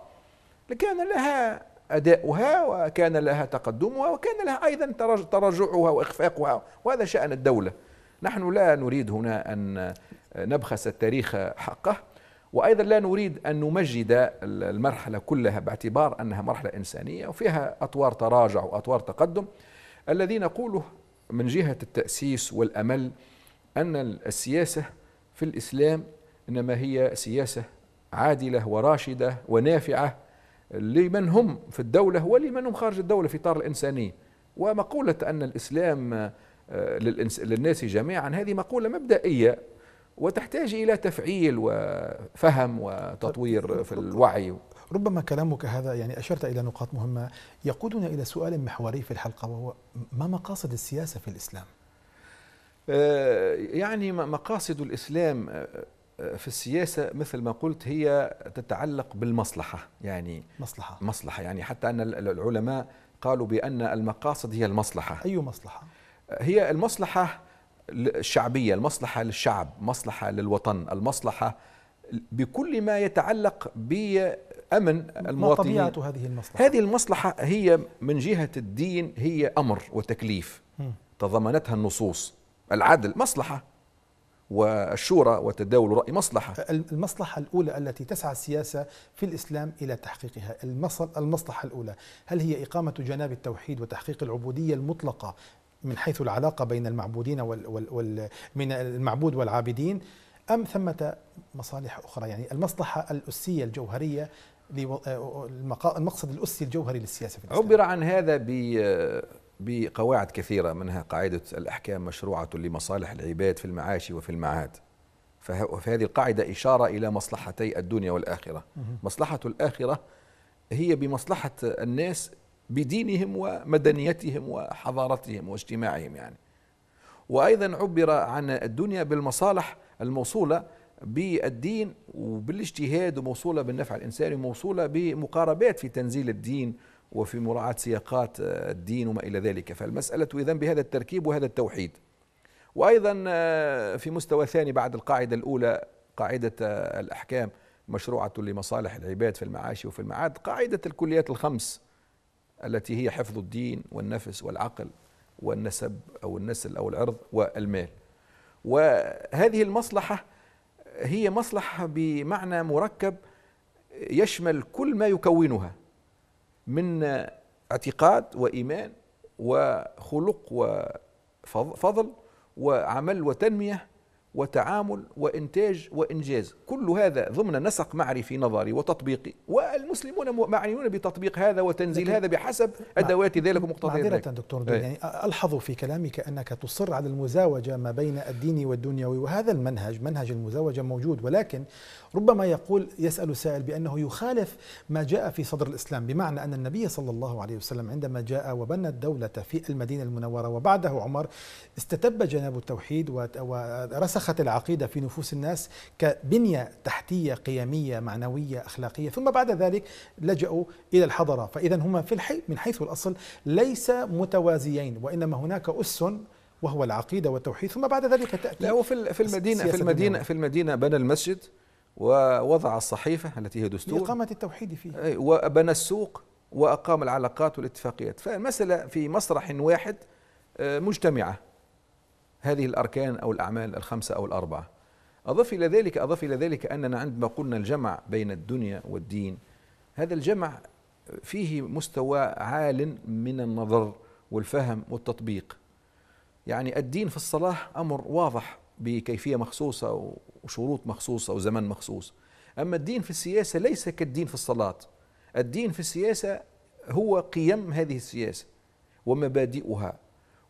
كان لها أداؤها وكان لها تقدمها وكان لها أيضا تراجعها وإخفاقها وهذا شأن الدولة نحن لا نريد هنا أن نبخس التاريخ حقه وأيضا لا نريد أن نمجد المرحلة كلها باعتبار أنها مرحلة إنسانية وفيها أطوار تراجع وأطوار تقدم الذي نقوله من جهة التأسيس والأمل أن السياسة في الإسلام إنما هي سياسة عادلة وراشدة ونافعة لمن هم في الدولة ولمن هم خارج الدولة في إطار الإنسانية ومقولة أن الإسلام آه، للناس جميعا هذه مقولة مبدئية وتحتاج الى تفعيل وفهم وتطوير طيب، في الوعي ربما كلامك هذا يعني اشرت الى نقاط مهمه يقودنا الى سؤال محوري في الحلقه وهو ما مقاصد السياسه في الاسلام؟ آه، يعني مقاصد الاسلام آه، آه، في السياسه مثل ما قلت هي تتعلق بالمصلحه يعني مصلحه مصلحه يعني حتى ان العلماء قالوا بان المقاصد هي المصلحه اي مصلحه؟ هي المصلحه الشعبية المصلحة للشعب مصلحة للوطن المصلحة بكل ما يتعلق بأمن المواطنين ما طبيعة هذه المصلحة؟ هذه المصلحة هي من جهة الدين هي أمر وتكليف تضمنتها النصوص العدل مصلحة والشورى وتداول الرأي مصلحة المصلحة الأولى التي تسعى السياسة في الإسلام إلى تحقيقها المصلحة الأولى هل هي إقامة جناب التوحيد وتحقيق العبودية المطلقة من حيث العلاقة بين المعبودين وال وال وال من المعبود والعابدين أم ثمة مصالح أخرى يعني المصلحة الأسية الجوهرية آه، المقصد الأسي الجوهري للسياسة في الإسلام. عبر عن هذا بقواعد كثيرة منها قاعدة الأحكام مشروعة لمصالح العباد في المعاش وفي المعاد فهذه القاعدة إشارة إلى مصلحتي الدنيا والآخرة مصلحة الآخرة هي بمصلحة الناس بدينهم ومدنيتهم وحضارتهم واجتماعهم يعني وايضا عبر عن الدنيا بالمصالح الموصوله بالدين وبالاجتهاد وموصوله بالنفع الانساني وموصوله بمقاربات في تنزيل الدين وفي مراعاه سياقات الدين وما الى ذلك فالمساله اذا بهذا التركيب وهذا التوحيد وايضا آه، في مستوى ثاني بعد القاعده الاولى قاعده آه، الاحكام مشروعه لمصالح العباد في المعاش وفي المعاد قاعده الكليات الخمس التي هي حفظ الدين والنفس والعقل والنسب أو النسل أو العرض والمال وهذه المصلحة هي مصلحة بمعنى مركب يشمل كل ما يكونها من اعتقاد وإيمان وخلق وفضل وعمل وتنمية وتعامل وإنتاج وإنجاز كل هذا ضمن نسق معرفي نظري وتطبيقي والمسلمون معنيون بتطبيق هذا وتنزيل هذا بحسب أدوات ذلك ومقتضيات ذلك دكتور أي. يعني ألحظ في كلامك أنك تصر على المزاوجة ما بين الديني والدنيوي وهذا المنهج منهج المزاوجة موجود ولكن ربما يقول يسأل سائل بأنه يخالف ما جاء في صدر الإسلام بمعنى أن النبي صلى الله عليه وسلم عندما جاء وبنى الدولة في المدينة المنورة وبعده عمر استتب جناب التوحيد ورسخت العقيدة في نفوس الناس كبنية تحتية قيمية معنوية أخلاقية ثم بعد ذلك لجأوا إلى الحضارة فإذا هما في الحي من حيث الأصل ليس متوازيين وإنما هناك أس وهو العقيده والتوحيد ثم بعد ذلك تاتي لا وفي في المدينه في المدينه في المدينه بنى المسجد ووضع الصحيفة التي هي دستور لإقامة التوحيد فيه وبنى السوق وأقام العلاقات والاتفاقيات فالمسألة في مسرح واحد آه، مجتمعة هذه الأركان أو الأعمال الخمسة أو الأربعة أضف إلى ذلك أضف إلى ذلك أننا عندما قلنا الجمع بين الدنيا والدين هذا الجمع فيه مستوى عال من النظر والفهم والتطبيق يعني الدين في الصلاة أمر واضح بكيفية مخصوصة وشروط مخصوصة وزمن مخصوص أما الدين في السياسة ليس كالدين في الصلاة الدين في السياسة هو قيم هذه السياسة ومبادئها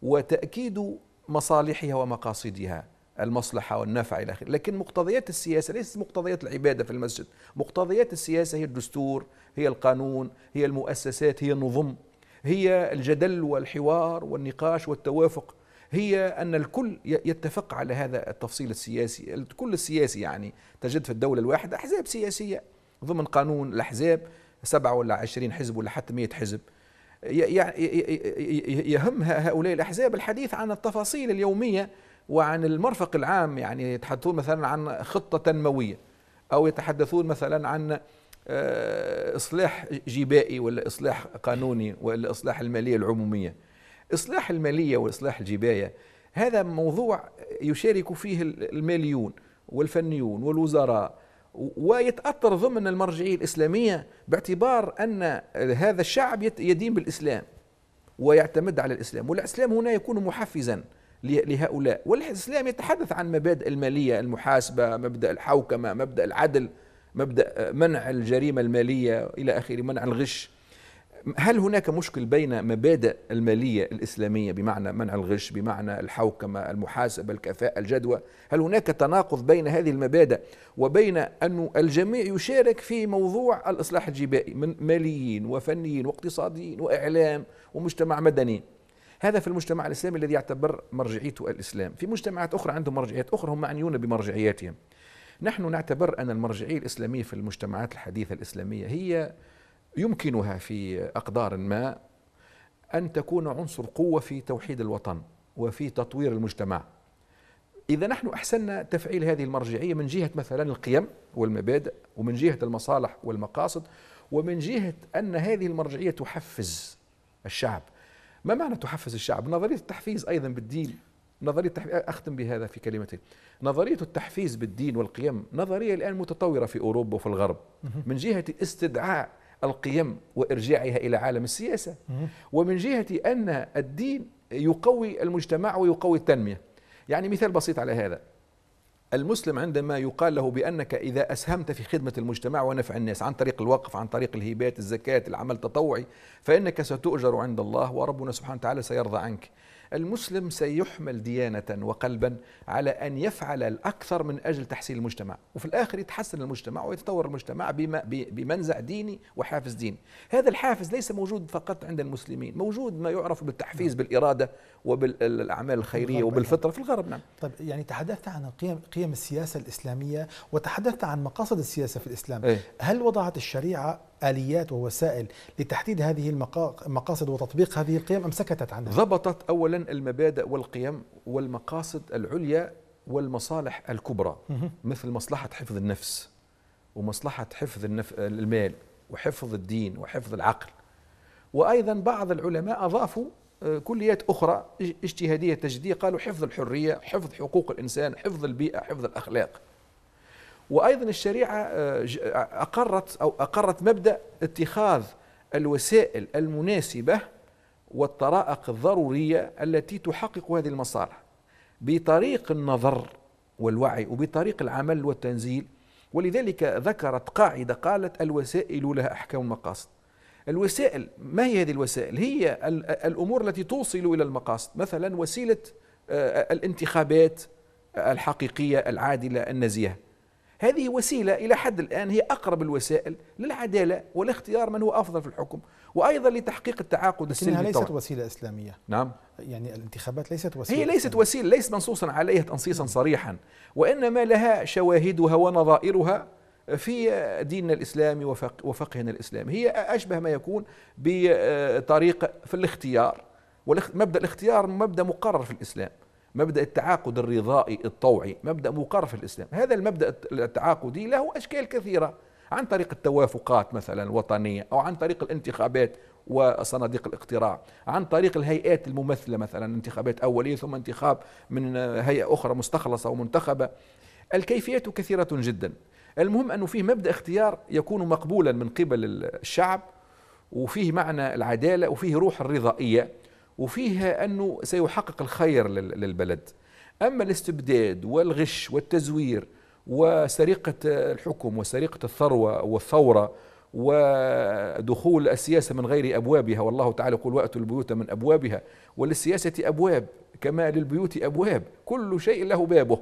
وتأكيد مصالحها ومقاصدها المصلحة والنفع إلى آخره لكن مقتضيات السياسة ليست مقتضيات العبادة في المسجد مقتضيات السياسة هي الدستور هي القانون هي المؤسسات هي النظم هي الجدل والحوار والنقاش والتوافق هي أن الكل يتفق على هذا التفصيل السياسي الكل السياسي يعني تجد في الدولة الواحدة أحزاب سياسية ضمن قانون الأحزاب سبعة ولا عشرين حزب ولا حتى مئة حزب يهم هؤلاء الأحزاب الحديث عن التفاصيل اليومية وعن المرفق العام يعني يتحدثون مثلا عن خطة تنموية أو يتحدثون مثلا عن آه، إصلاح جبائي ولا إصلاح قانوني ولا إصلاح المالية العمومية إصلاح المالية وإصلاح الجباية هذا موضوع يشارك فيه الماليون والفنيون والوزراء ويتأثر ضمن المرجعية الإسلامية باعتبار أن هذا الشعب يدين بالإسلام ويعتمد على الإسلام والإسلام هنا يكون محفزا لهؤلاء والإسلام يتحدث عن مبادئ المالية المحاسبة مبدأ الحوكمة مبدأ العدل مبدأ منع الجريمة المالية إلى آخره منع الغش هل هناك مشكل بين مبادئ المالية الإسلامية بمعنى منع الغش بمعنى الحوكمة المحاسبة الكفاءة الجدوى هل هناك تناقض بين هذه المبادئ وبين أن الجميع يشارك في موضوع الإصلاح الجبائي من ماليين وفنيين واقتصاديين وإعلام ومجتمع مدني هذا في المجتمع الإسلامي الذي يعتبر مرجعيته الإسلام في مجتمعات أخرى عندهم مرجعيات أخرى هم معنيون بمرجعياتهم نحن نعتبر أن المرجعية الإسلامية في المجتمعات الحديثة الإسلامية هي يمكنها في أقدار ما أن تكون عنصر قوة في توحيد الوطن وفي تطوير المجتمع إذا نحن أحسننا تفعيل هذه المرجعية من جهة مثلا القيم والمبادئ ومن جهة المصالح والمقاصد ومن جهة أن هذه المرجعية تحفز الشعب ما معنى تحفز الشعب؟ نظرية التحفيز أيضا بالدين نظرية التحفيز أختم بهذا في كلمتين نظرية التحفيز بالدين والقيم نظرية الآن متطورة في أوروبا وفي الغرب من جهة استدعاء القيم وارجاعها الى عالم السياسه ومن جهه ان الدين يقوي المجتمع ويقوي التنميه يعني مثال بسيط على هذا المسلم عندما يقال له بانك اذا اسهمت في خدمه المجتمع ونفع الناس عن طريق الوقف عن طريق الهبات الزكاه العمل التطوعي فانك ستؤجر عند الله وربنا سبحانه وتعالى سيرضى عنك المسلم سيحمل ديانة وقلبا على أن يفعل الأكثر من أجل تحسين المجتمع وفي الآخر يتحسن المجتمع ويتطور المجتمع بما بمنزع ديني وحافز ديني هذا الحافز ليس موجود فقط عند المسلمين موجود ما يعرف بالتحفيز نعم. بالإرادة وبالاعمال الخيريه وبالفطره نعم. في الغرب نعم طيب يعني تحدثت عن قيم قيم السياسه الاسلاميه وتحدثت عن مقاصد السياسه في الاسلام إيه؟ هل وضعت الشريعه اليات ووسائل لتحديد هذه المقاصد وتطبيق هذه القيم ام سكتت عنها ضبطت اولا المبادئ والقيم والمقاصد العليا والمصالح الكبرى مثل مصلحه حفظ النفس ومصلحه حفظ النف... المال وحفظ الدين وحفظ العقل وايضا بعض العلماء اضافوا كليات أخرى اجتهادية تجدية قالوا حفظ الحرية حفظ حقوق الإنسان حفظ البيئة حفظ الأخلاق وأيضا الشريعة آه، أقرت أو أقرت مبدأ اتخاذ الوسائل المناسبة والطرائق الضرورية التي تحقق هذه المصالح بطريق النظر والوعي وبطريق العمل والتنزيل ولذلك ذكرت قاعدة قالت الوسائل لها أحكام المقاصد الوسائل ما هي هذه الوسائل هي الأمور التي توصل إلى المقاصد مثلا وسيلة آه، الانتخابات آه، الحقيقية العادلة النزيهة هذه وسيلة إلى حد الآن هي أقرب الوسائل للعدالة والاختيار من هو أفضل في الحكم وأيضا لتحقيق التعاقد السلمي ليست طبعا. وسيلة إسلامية نعم يعني الانتخابات ليست وسيلة هي ليست إسلامية. وسيلة ليست منصوصا عليها تنصيصا صريحا وإنما لها شواهدها ونظائرها في ديننا الإسلامي وفقهنا الإسلامي هي أشبه ما يكون بطريقة في الاختيار مبدأ الاختيار مبدأ مقرر في الإسلام مبدا التعاقد الرضائي الطوعي مبدا مقرر في الاسلام هذا المبدا التعاقدي له اشكال كثيره عن طريق التوافقات مثلا الوطنيه او عن طريق الانتخابات وصناديق الاقتراع عن طريق الهيئات الممثله مثلا انتخابات اوليه ثم انتخاب من هيئه اخرى مستخلصه ومنتخبه الكيفيات كثيره جدا المهم أنه فيه مبدأ اختيار يكون مقبولا من قبل الشعب وفيه معنى العدالة وفيه روح الرضائية وفيه أنه سيحقق الخير للبلد أما الاستبداد والغش والتزوير وسرقة الحكم وسرقة الثروة والثورة ودخول السياسة من غير أبوابها والله تعالى يقول وأتوا البيوت من أبوابها وللسياسة أبواب كما للبيوت أبواب كل شيء له بابه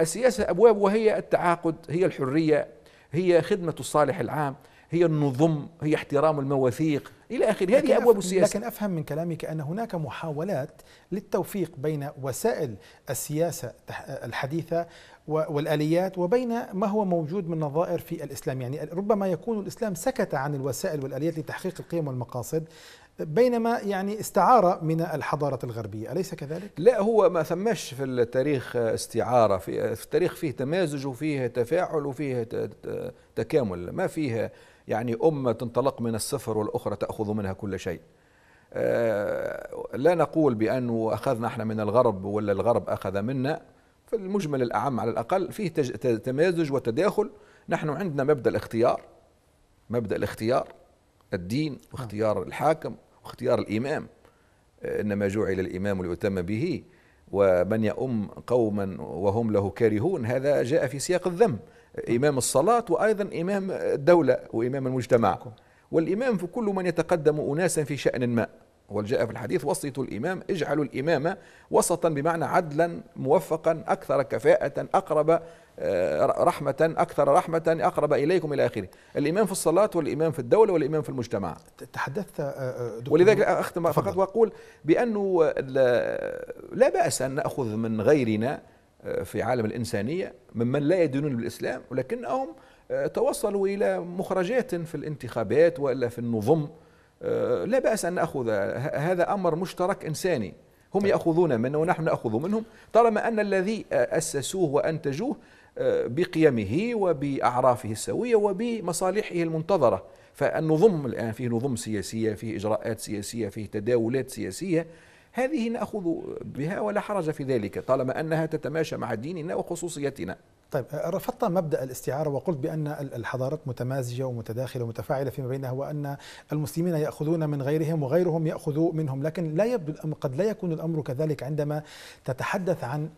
السياسة أبواب وهي التعاقد هي الحرية هي خدمة الصالح العام هي النظم هي احترام المواثيق إلى آخره هذه أبواب السياسة لكن أفهم من كلامك أن هناك محاولات للتوفيق بين وسائل السياسة الحديثة والآليات وبين ما هو موجود من نظائر في الإسلام يعني ربما يكون الإسلام سكت عن الوسائل والآليات لتحقيق القيم والمقاصد بينما يعني استعارة من الحضارة الغربية أليس كذلك؟ لا هو ما ثمش في التاريخ استعارة في, في التاريخ فيه تمازج وفيه تفاعل وفيه تكامل ما فيه يعني أمة تنطلق من الصفر والأخرى تأخذ منها كل شيء آه، لا نقول بأنه أخذنا احنا من الغرب ولا الغرب أخذ منا في المجمل الأعم على الأقل فيه تمازج وتداخل نحن عندنا مبدأ الاختيار مبدأ الاختيار الدين واختيار الحاكم واختيار الإمام إنما جعل الإمام ليؤتم به ومن يؤم قوما وهم له كارهون هذا جاء في سياق الذم إمام الصلاة وأيضا إمام الدولة وإمام المجتمع والإمام في كل من يتقدم أناسا في شأن ما والجاء في الحديث وسط الإمام اجعلوا الإمام وسطا بمعنى عدلا موفقا أكثر كفاءة أقرب آه، رحمة أكثر رحمة أقرب إليكم إلى آخره الإمام في الصلاة والإمام في الدولة والإمام في المجتمع تحدثت آه، آه، دكتور ولذلك أختم فقط وأقول بأنه لا بأس أن نأخذ من غيرنا في عالم الإنسانية ممن لا يدينون بالإسلام ولكنهم توصلوا إلى مخرجات في الانتخابات وإلا في النظم آه، لا بأس أن نأخذ هذا أمر مشترك إنساني هم طيب. يأخذون منا ونحن نأخذ منهم طالما أن الذي آه، أسسوه وأنتجوه آه، بقيمه وبأعرافه السوية وبمصالحه المنتظرة فالنظم الآن فيه نظم سياسية فيه إجراءات سياسية فيه تداولات سياسية هذه ناخذ بها ولا حرج في ذلك طالما انها تتماشى مع ديننا وخصوصيتنا طيب رفضت مبدا الاستعاره وقلت بان الحضارات متمازجه ومتداخله ومتفاعله فيما بينها وان المسلمين ياخذون من غيرهم وغيرهم ياخذ منهم لكن لا يبدو قد لا يكون الامر كذلك عندما تتحدث عن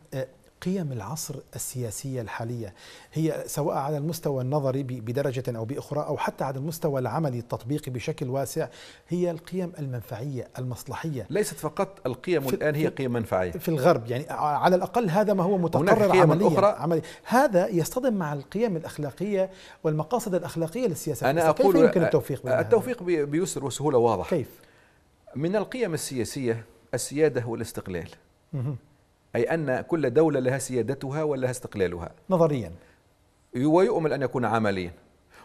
قيم العصر السياسية الحالية هي سواء على المستوى النظري بدرجة أو بأخرى أو حتى على المستوى العملي التطبيقي بشكل واسع هي القيم المنفعية المصلحية ليست فقط القيم الآن هي قيم منفعية في الغرب يعني على الأقل هذا ما هو متقرر عمليا, أخرى هذا يصطدم مع القيم الأخلاقية والمقاصد الأخلاقية للسياسة أنا أقول كيف يمكن التوفيق بينها التوفيق بيسر وسهولة واضح كيف؟ من القيم السياسية السيادة والاستقلال أي أن كل دولة لها سيادتها ولها استقلالها نظريا ويؤمل أن يكون عمليا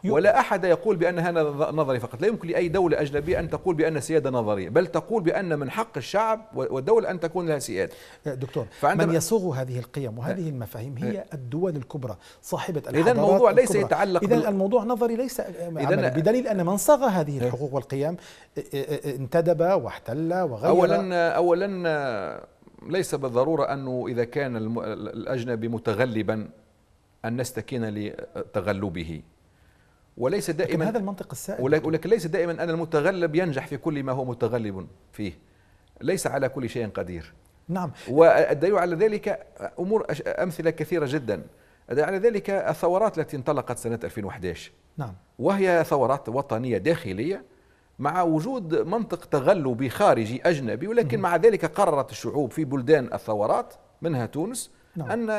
ولا أحد يقول بأن هذا نظري فقط لا يمكن لأي دولة أجنبية أن تقول بأن السيادة نظرية بل تقول بأن من حق الشعب والدولة أن تكون لها سيادة أه، دكتور من يصوغ هذه القيم وهذه أه. المفاهيم هي أه. الدول الكبرى صاحبة الحضارات إذا الموضوع الكبرى. ليس يتعلق إذا الموضوع نظري ليس عملي بدليل أن من صغ هذه الحقوق والقيم انتدب واحتل وغير أولا أولا ليس بالضرورة أنه إذا كان الأجنبي متغلبا أن نستكين لتغلبه وليس دائما هذا المنطق السائد ولكن ليس دائما أن المتغلب ينجح في كل ما هو متغلب فيه ليس على كل شيء قدير نعم والدليل على ذلك أمور أمثلة كثيرة جدا على ذلك الثورات التي انطلقت سنة 2011 نعم وهي ثورات وطنية داخلية مع وجود منطق تغلبي خارجي أجنبي ولكن مع ذلك قررت الشعوب في بلدان الثورات منها تونس نعم. أن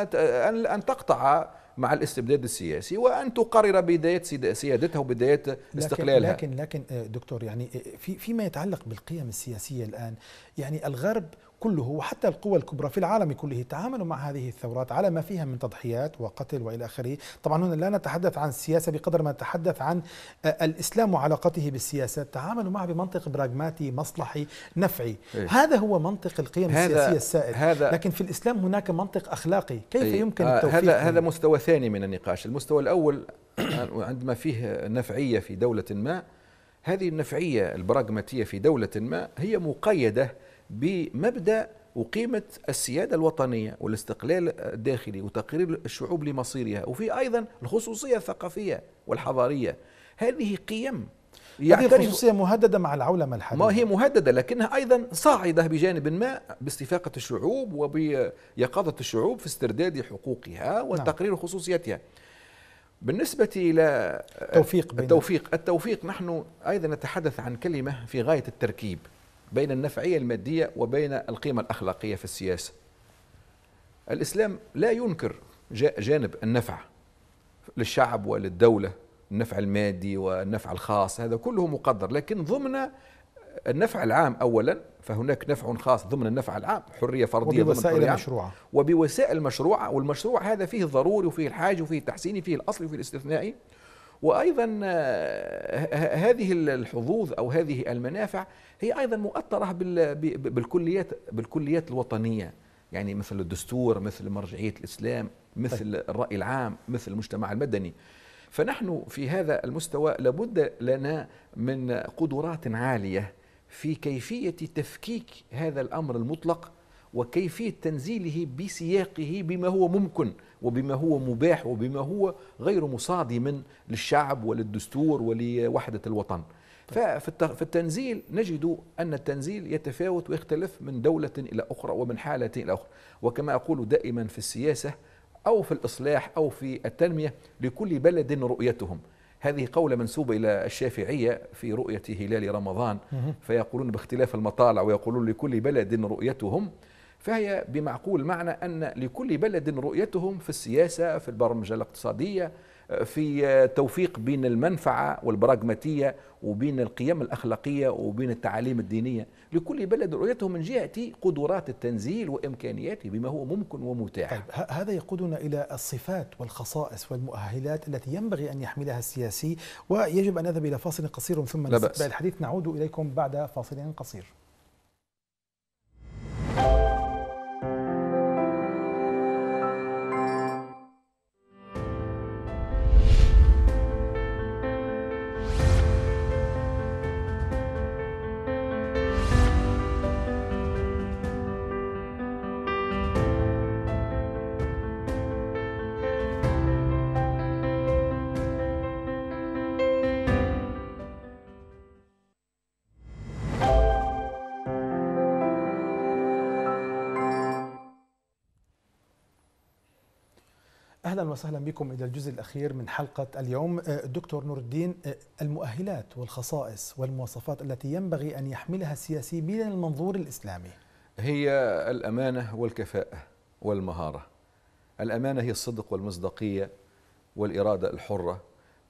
أن تقطع مع الاستبداد السياسي وان تقرر بدايه سيادتها وبدايه استقلالها لكن لكن لكن دكتور يعني في فيما يتعلق بالقيم السياسيه الان يعني الغرب كله وحتى القوى الكبرى في العالم كله تعاملوا مع هذه الثورات على ما فيها من تضحيات وقتل والى اخره، طبعا هنا لا نتحدث عن السياسه بقدر ما نتحدث عن آه، الاسلام وعلاقته بالسياسه، تعاملوا معها بمنطق براغماتي مصلحي نفعي، إيه؟ هذا هو منطق القيم هذا السياسيه السائد، هذا لكن في الاسلام هناك منطق اخلاقي، كيف إيه؟ يمكن آه، التوفيق؟ هذا هذا مستوى ثاني من النقاش، المستوى الاول عندما فيه نفعيه في دوله ما هذه النفعيه البراغماتيه في دوله ما هي مقيده بمبدا وقيمة السيادة الوطنية والاستقلال الداخلي وتقرير الشعوب لمصيرها وفي أيضا الخصوصية الثقافية والحضارية هذه قيم هذه الخصوصية مهددة مع العولمة الحالية ما هي مهددة لكنها أيضا صاعدة بجانب ما باستفاقة الشعوب وبيقظة الشعوب في استرداد حقوقها وتقرير نعم. خصوصيتها بالنسبة إلى التوفيق التوفيق التوفيق نحن أيضا نتحدث عن كلمة في غاية التركيب بين النفعية المادية وبين القيمة الأخلاقية في السياسة الإسلام لا ينكر جانب النفع للشعب وللدولة النفع المادي والنفع الخاص هذا كله مقدر لكن ضمن النفع العام اولا فهناك نفع خاص ضمن النفع العام حريه فرديه وبوسائل مشروعه وبوسائل مشروعه والمشروع هذا فيه ضروري وفيه الحاج وفيه التحسيني فيه الاصلي وفيه الاستثنائي وايضا آه، هذه الحظوظ او هذه المنافع هي ايضا مؤطره بالكليات بالكليات الوطنيه يعني مثل الدستور مثل مرجعيه الاسلام مثل طيب. الراي العام مثل المجتمع المدني فنحن في هذا المستوى لابد لنا من قدرات عاليه في كيفيه تفكيك هذا الامر المطلق وكيفيه تنزيله بسياقه بما هو ممكن وبما هو مباح وبما هو غير مصادم للشعب وللدستور ولوحدة الوطن ففي طيب. التنزيل نجد أن التنزيل يتفاوت ويختلف من دولة إلى أخرى ومن حالة إلى أخرى وكما أقول دائما في السياسة أو في الإصلاح أو في التنمية لكل بلد رؤيتهم هذه قولة منسوبة إلى الشافعية في رؤية هلال رمضان فيقولون باختلاف المطالع ويقولون لكل بلد رؤيتهم فهي بمعقول معنى أن لكل بلد رؤيتهم في السياسة في البرمجة الاقتصادية في توفيق بين المنفعة والبراغماتية وبين القيم الأخلاقية وبين التعاليم الدينية لكل بلد رؤيته من جهة قدرات التنزيل وإمكانياته بما هو ممكن ومتاح طيب هذا يقودنا إلى الصفات والخصائص والمؤهلات التي ينبغي أن يحملها السياسي ويجب أن نذهب إلى فاصل قصير ثم نستقبل الحديث نعود إليكم بعد فاصل قصير اهلا وسهلا بكم الى الجزء الاخير من حلقه اليوم أه، دكتور نور الدين أه، المؤهلات والخصائص والمواصفات التي ينبغي ان يحملها السياسي من المنظور الاسلامي هي الامانه والكفاءه والمهاره الامانه هي الصدق والمصداقيه والاراده الحره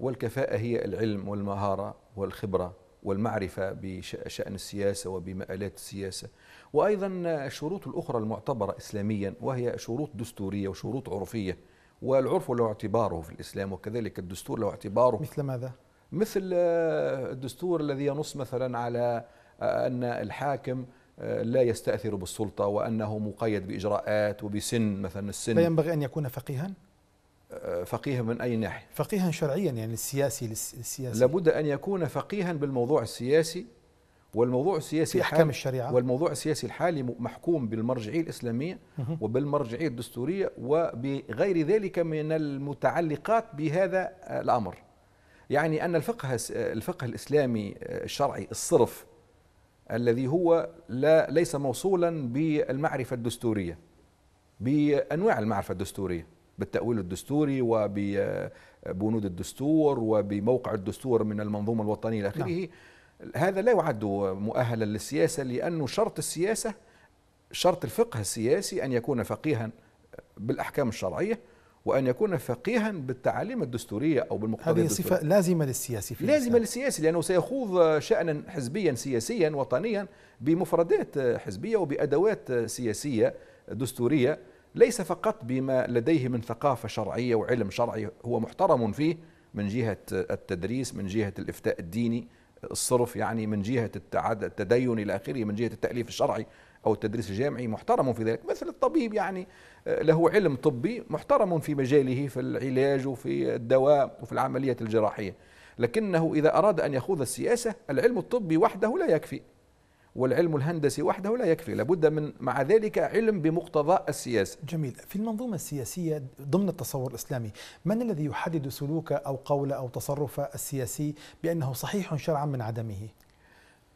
والكفاءه هي العلم والمهاره والخبره والمعرفه بشان السياسه وبمآلات السياسه وايضا الشروط الاخرى المعتبره اسلاميا وهي شروط دستوريه وشروط عرفيه والعرف له اعتباره في الإسلام وكذلك الدستور له اعتباره مثل ماذا؟ مثل آه، الدستور الذي ينص مثلا على آه، أن الحاكم آه، لا يستأثر بالسلطة وأنه مقيد بإجراءات وبسن مثلا السن فينبغي أن يكون فقيها؟ فقيها من أي ناحية؟ فقيها شرعيا يعني السياسي للسياسي لابد أن يكون فقيها بالموضوع السياسي والموضوع السياسي في احكام الشريعه والموضوع السياسي الحالي محكوم بالمرجعيه الاسلاميه وبالمرجعيه الدستوريه وبغير ذلك من المتعلقات بهذا الامر يعني ان الفقه الفقه الاسلامي الشرعي الصرف الذي هو لا ليس موصولا بالمعرفه الدستوريه بانواع المعرفه الدستوريه بالتأويل الدستوري وببنود الدستور وبموقع الدستور من المنظومة الوطنية إلى آخره نعم. هذا لا يعد مؤهلا للسياسة لأنه شرط السياسة شرط الفقه السياسي أن يكون فقيها بالأحكام الشرعية وأن يكون فقيها بالتعاليم الدستورية أو بالمقتضيات هذه صفة لازمة للسياسي في لازمة للسياسي لأنه سيخوض شأنا حزبيا سياسيا وطنيا بمفردات حزبية وبأدوات سياسية دستورية ليس فقط بما لديه من ثقافة شرعية وعلم شرعي هو محترم فيه من جهة التدريس من جهة الإفتاء الديني الصرف يعني من جهه التدين الى اخره من جهه التاليف الشرعي او التدريس الجامعي محترم في ذلك مثل الطبيب يعني آه، له علم طبي محترم في مجاله في العلاج وفي الدواء وفي العمليه الجراحيه لكنه اذا اراد ان يخوض السياسه العلم الطبي وحده لا يكفي والعلم الهندسي وحده لا يكفي لابد من مع ذلك علم بمقتضى السياسة جميل في المنظومة السياسية ضمن التصور الإسلامي من الذي يحدد سلوك أو قول أو تصرف السياسي بأنه صحيح شرعا من عدمه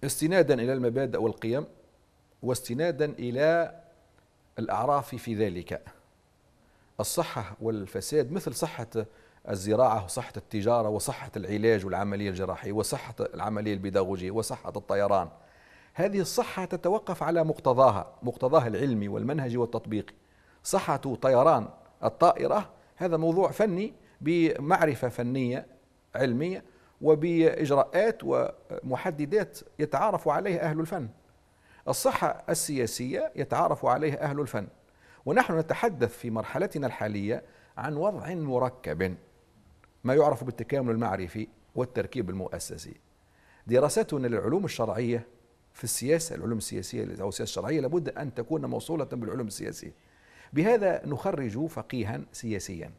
استنادا إلى المبادئ والقيم واستنادا إلى الأعراف في ذلك الصحة والفساد مثل صحة الزراعة وصحة التجارة وصحة العلاج والعملية الجراحية وصحة العملية البيداغوجية وصحة الطيران هذه الصحة تتوقف على مقتضاها مقتضاها العلمي والمنهجي والتطبيقي صحة طيران الطائرة هذا موضوع فني بمعرفة فنية علمية وبإجراءات ومحددات يتعارف عليها أهل الفن الصحة السياسية يتعارف عليها أهل الفن ونحن نتحدث في مرحلتنا الحالية عن وضع مركب ما يعرف بالتكامل المعرفي والتركيب المؤسسي دراستنا للعلوم الشرعية في السياسة العلوم السياسية أو السياسة الشرعية لابد أن تكون موصولة بالعلوم السياسية بهذا نخرج فقيها سياسيا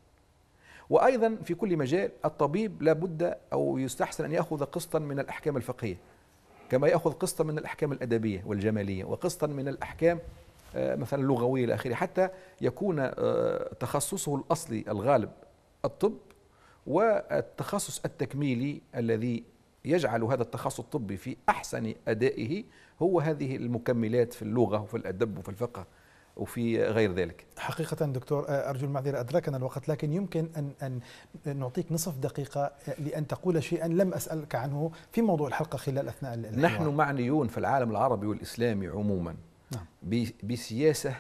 وأيضا في كل مجال الطبيب لابد أو يستحسن أن يأخذ قسطا من الأحكام الفقهية كما يأخذ قسطا من الأحكام الأدبية والجمالية وقسطا من الأحكام آه، مثلا اللغوية إلى آخره حتى يكون آه، تخصصه الأصلي الغالب الطب والتخصص التكميلي الذي يجعل هذا التخصص الطبي في أحسن أدائه هو هذه المكملات في اللغة وفي الأدب وفي الفقه وفي غير ذلك حقيقة دكتور أرجو المعذرة أدركنا الوقت لكن يمكن أن, أن نعطيك نصف دقيقة لأن تقول شيئا لم أسألك عنه في موضوع الحلقة خلال أثناء الحوار. نحن معنيون في العالم العربي والإسلامي عموما نعم. بسياسة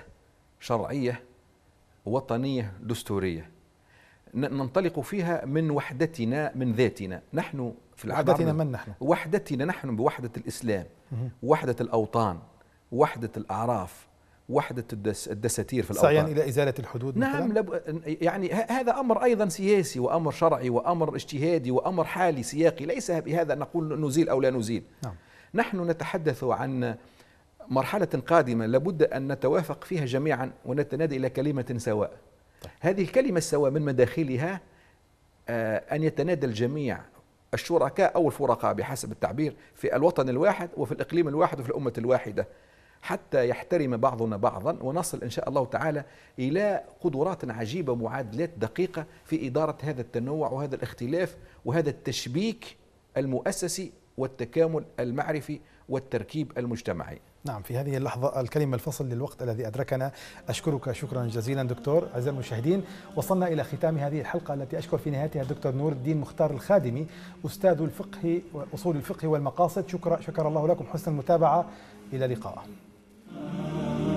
شرعية وطنية دستورية ننطلق فيها من وحدتنا من ذاتنا نحن في وحدتنا من نحن وحدتنا نحن بوحدة الإسلام وحدة الأوطان وحدة الأعراف وحدة الدساتير في الأوطان سعيا إلى إزالة الحدود نعم لب... يعني هذا أمر أيضا سياسي وأمر شرعي وأمر اجتهادي وأمر حالي سياقي ليس بهذا نقول نزيل أو لا نزيل نعم. نحن نتحدث عن مرحلة قادمة لابد أن نتوافق فيها جميعا ونتنادى إلى كلمة سواء هذه الكلمة السواء من مداخلها آه، أن يتنادى الجميع الشركاء أو الفرقاء بحسب التعبير في الوطن الواحد وفي الإقليم الواحد وفي الأمة الواحدة حتى يحترم بعضنا بعضا ونصل إن شاء الله تعالى إلى قدرات عجيبة معادلات دقيقة في إدارة هذا التنوع وهذا الاختلاف وهذا التشبيك المؤسسي والتكامل المعرفي والتركيب المجتمعي نعم في هذه اللحظة الكلمة الفصل للوقت الذي أدركنا أشكرك شكرا جزيلا دكتور أعزائي المشاهدين وصلنا إلى ختام هذه الحلقة التي أشكر في نهايتها الدكتور نور الدين مختار الخادمي أستاذ الفقه وأصول الفقه والمقاصد شكرا شكر الله لكم حسن المتابعة إلى اللقاء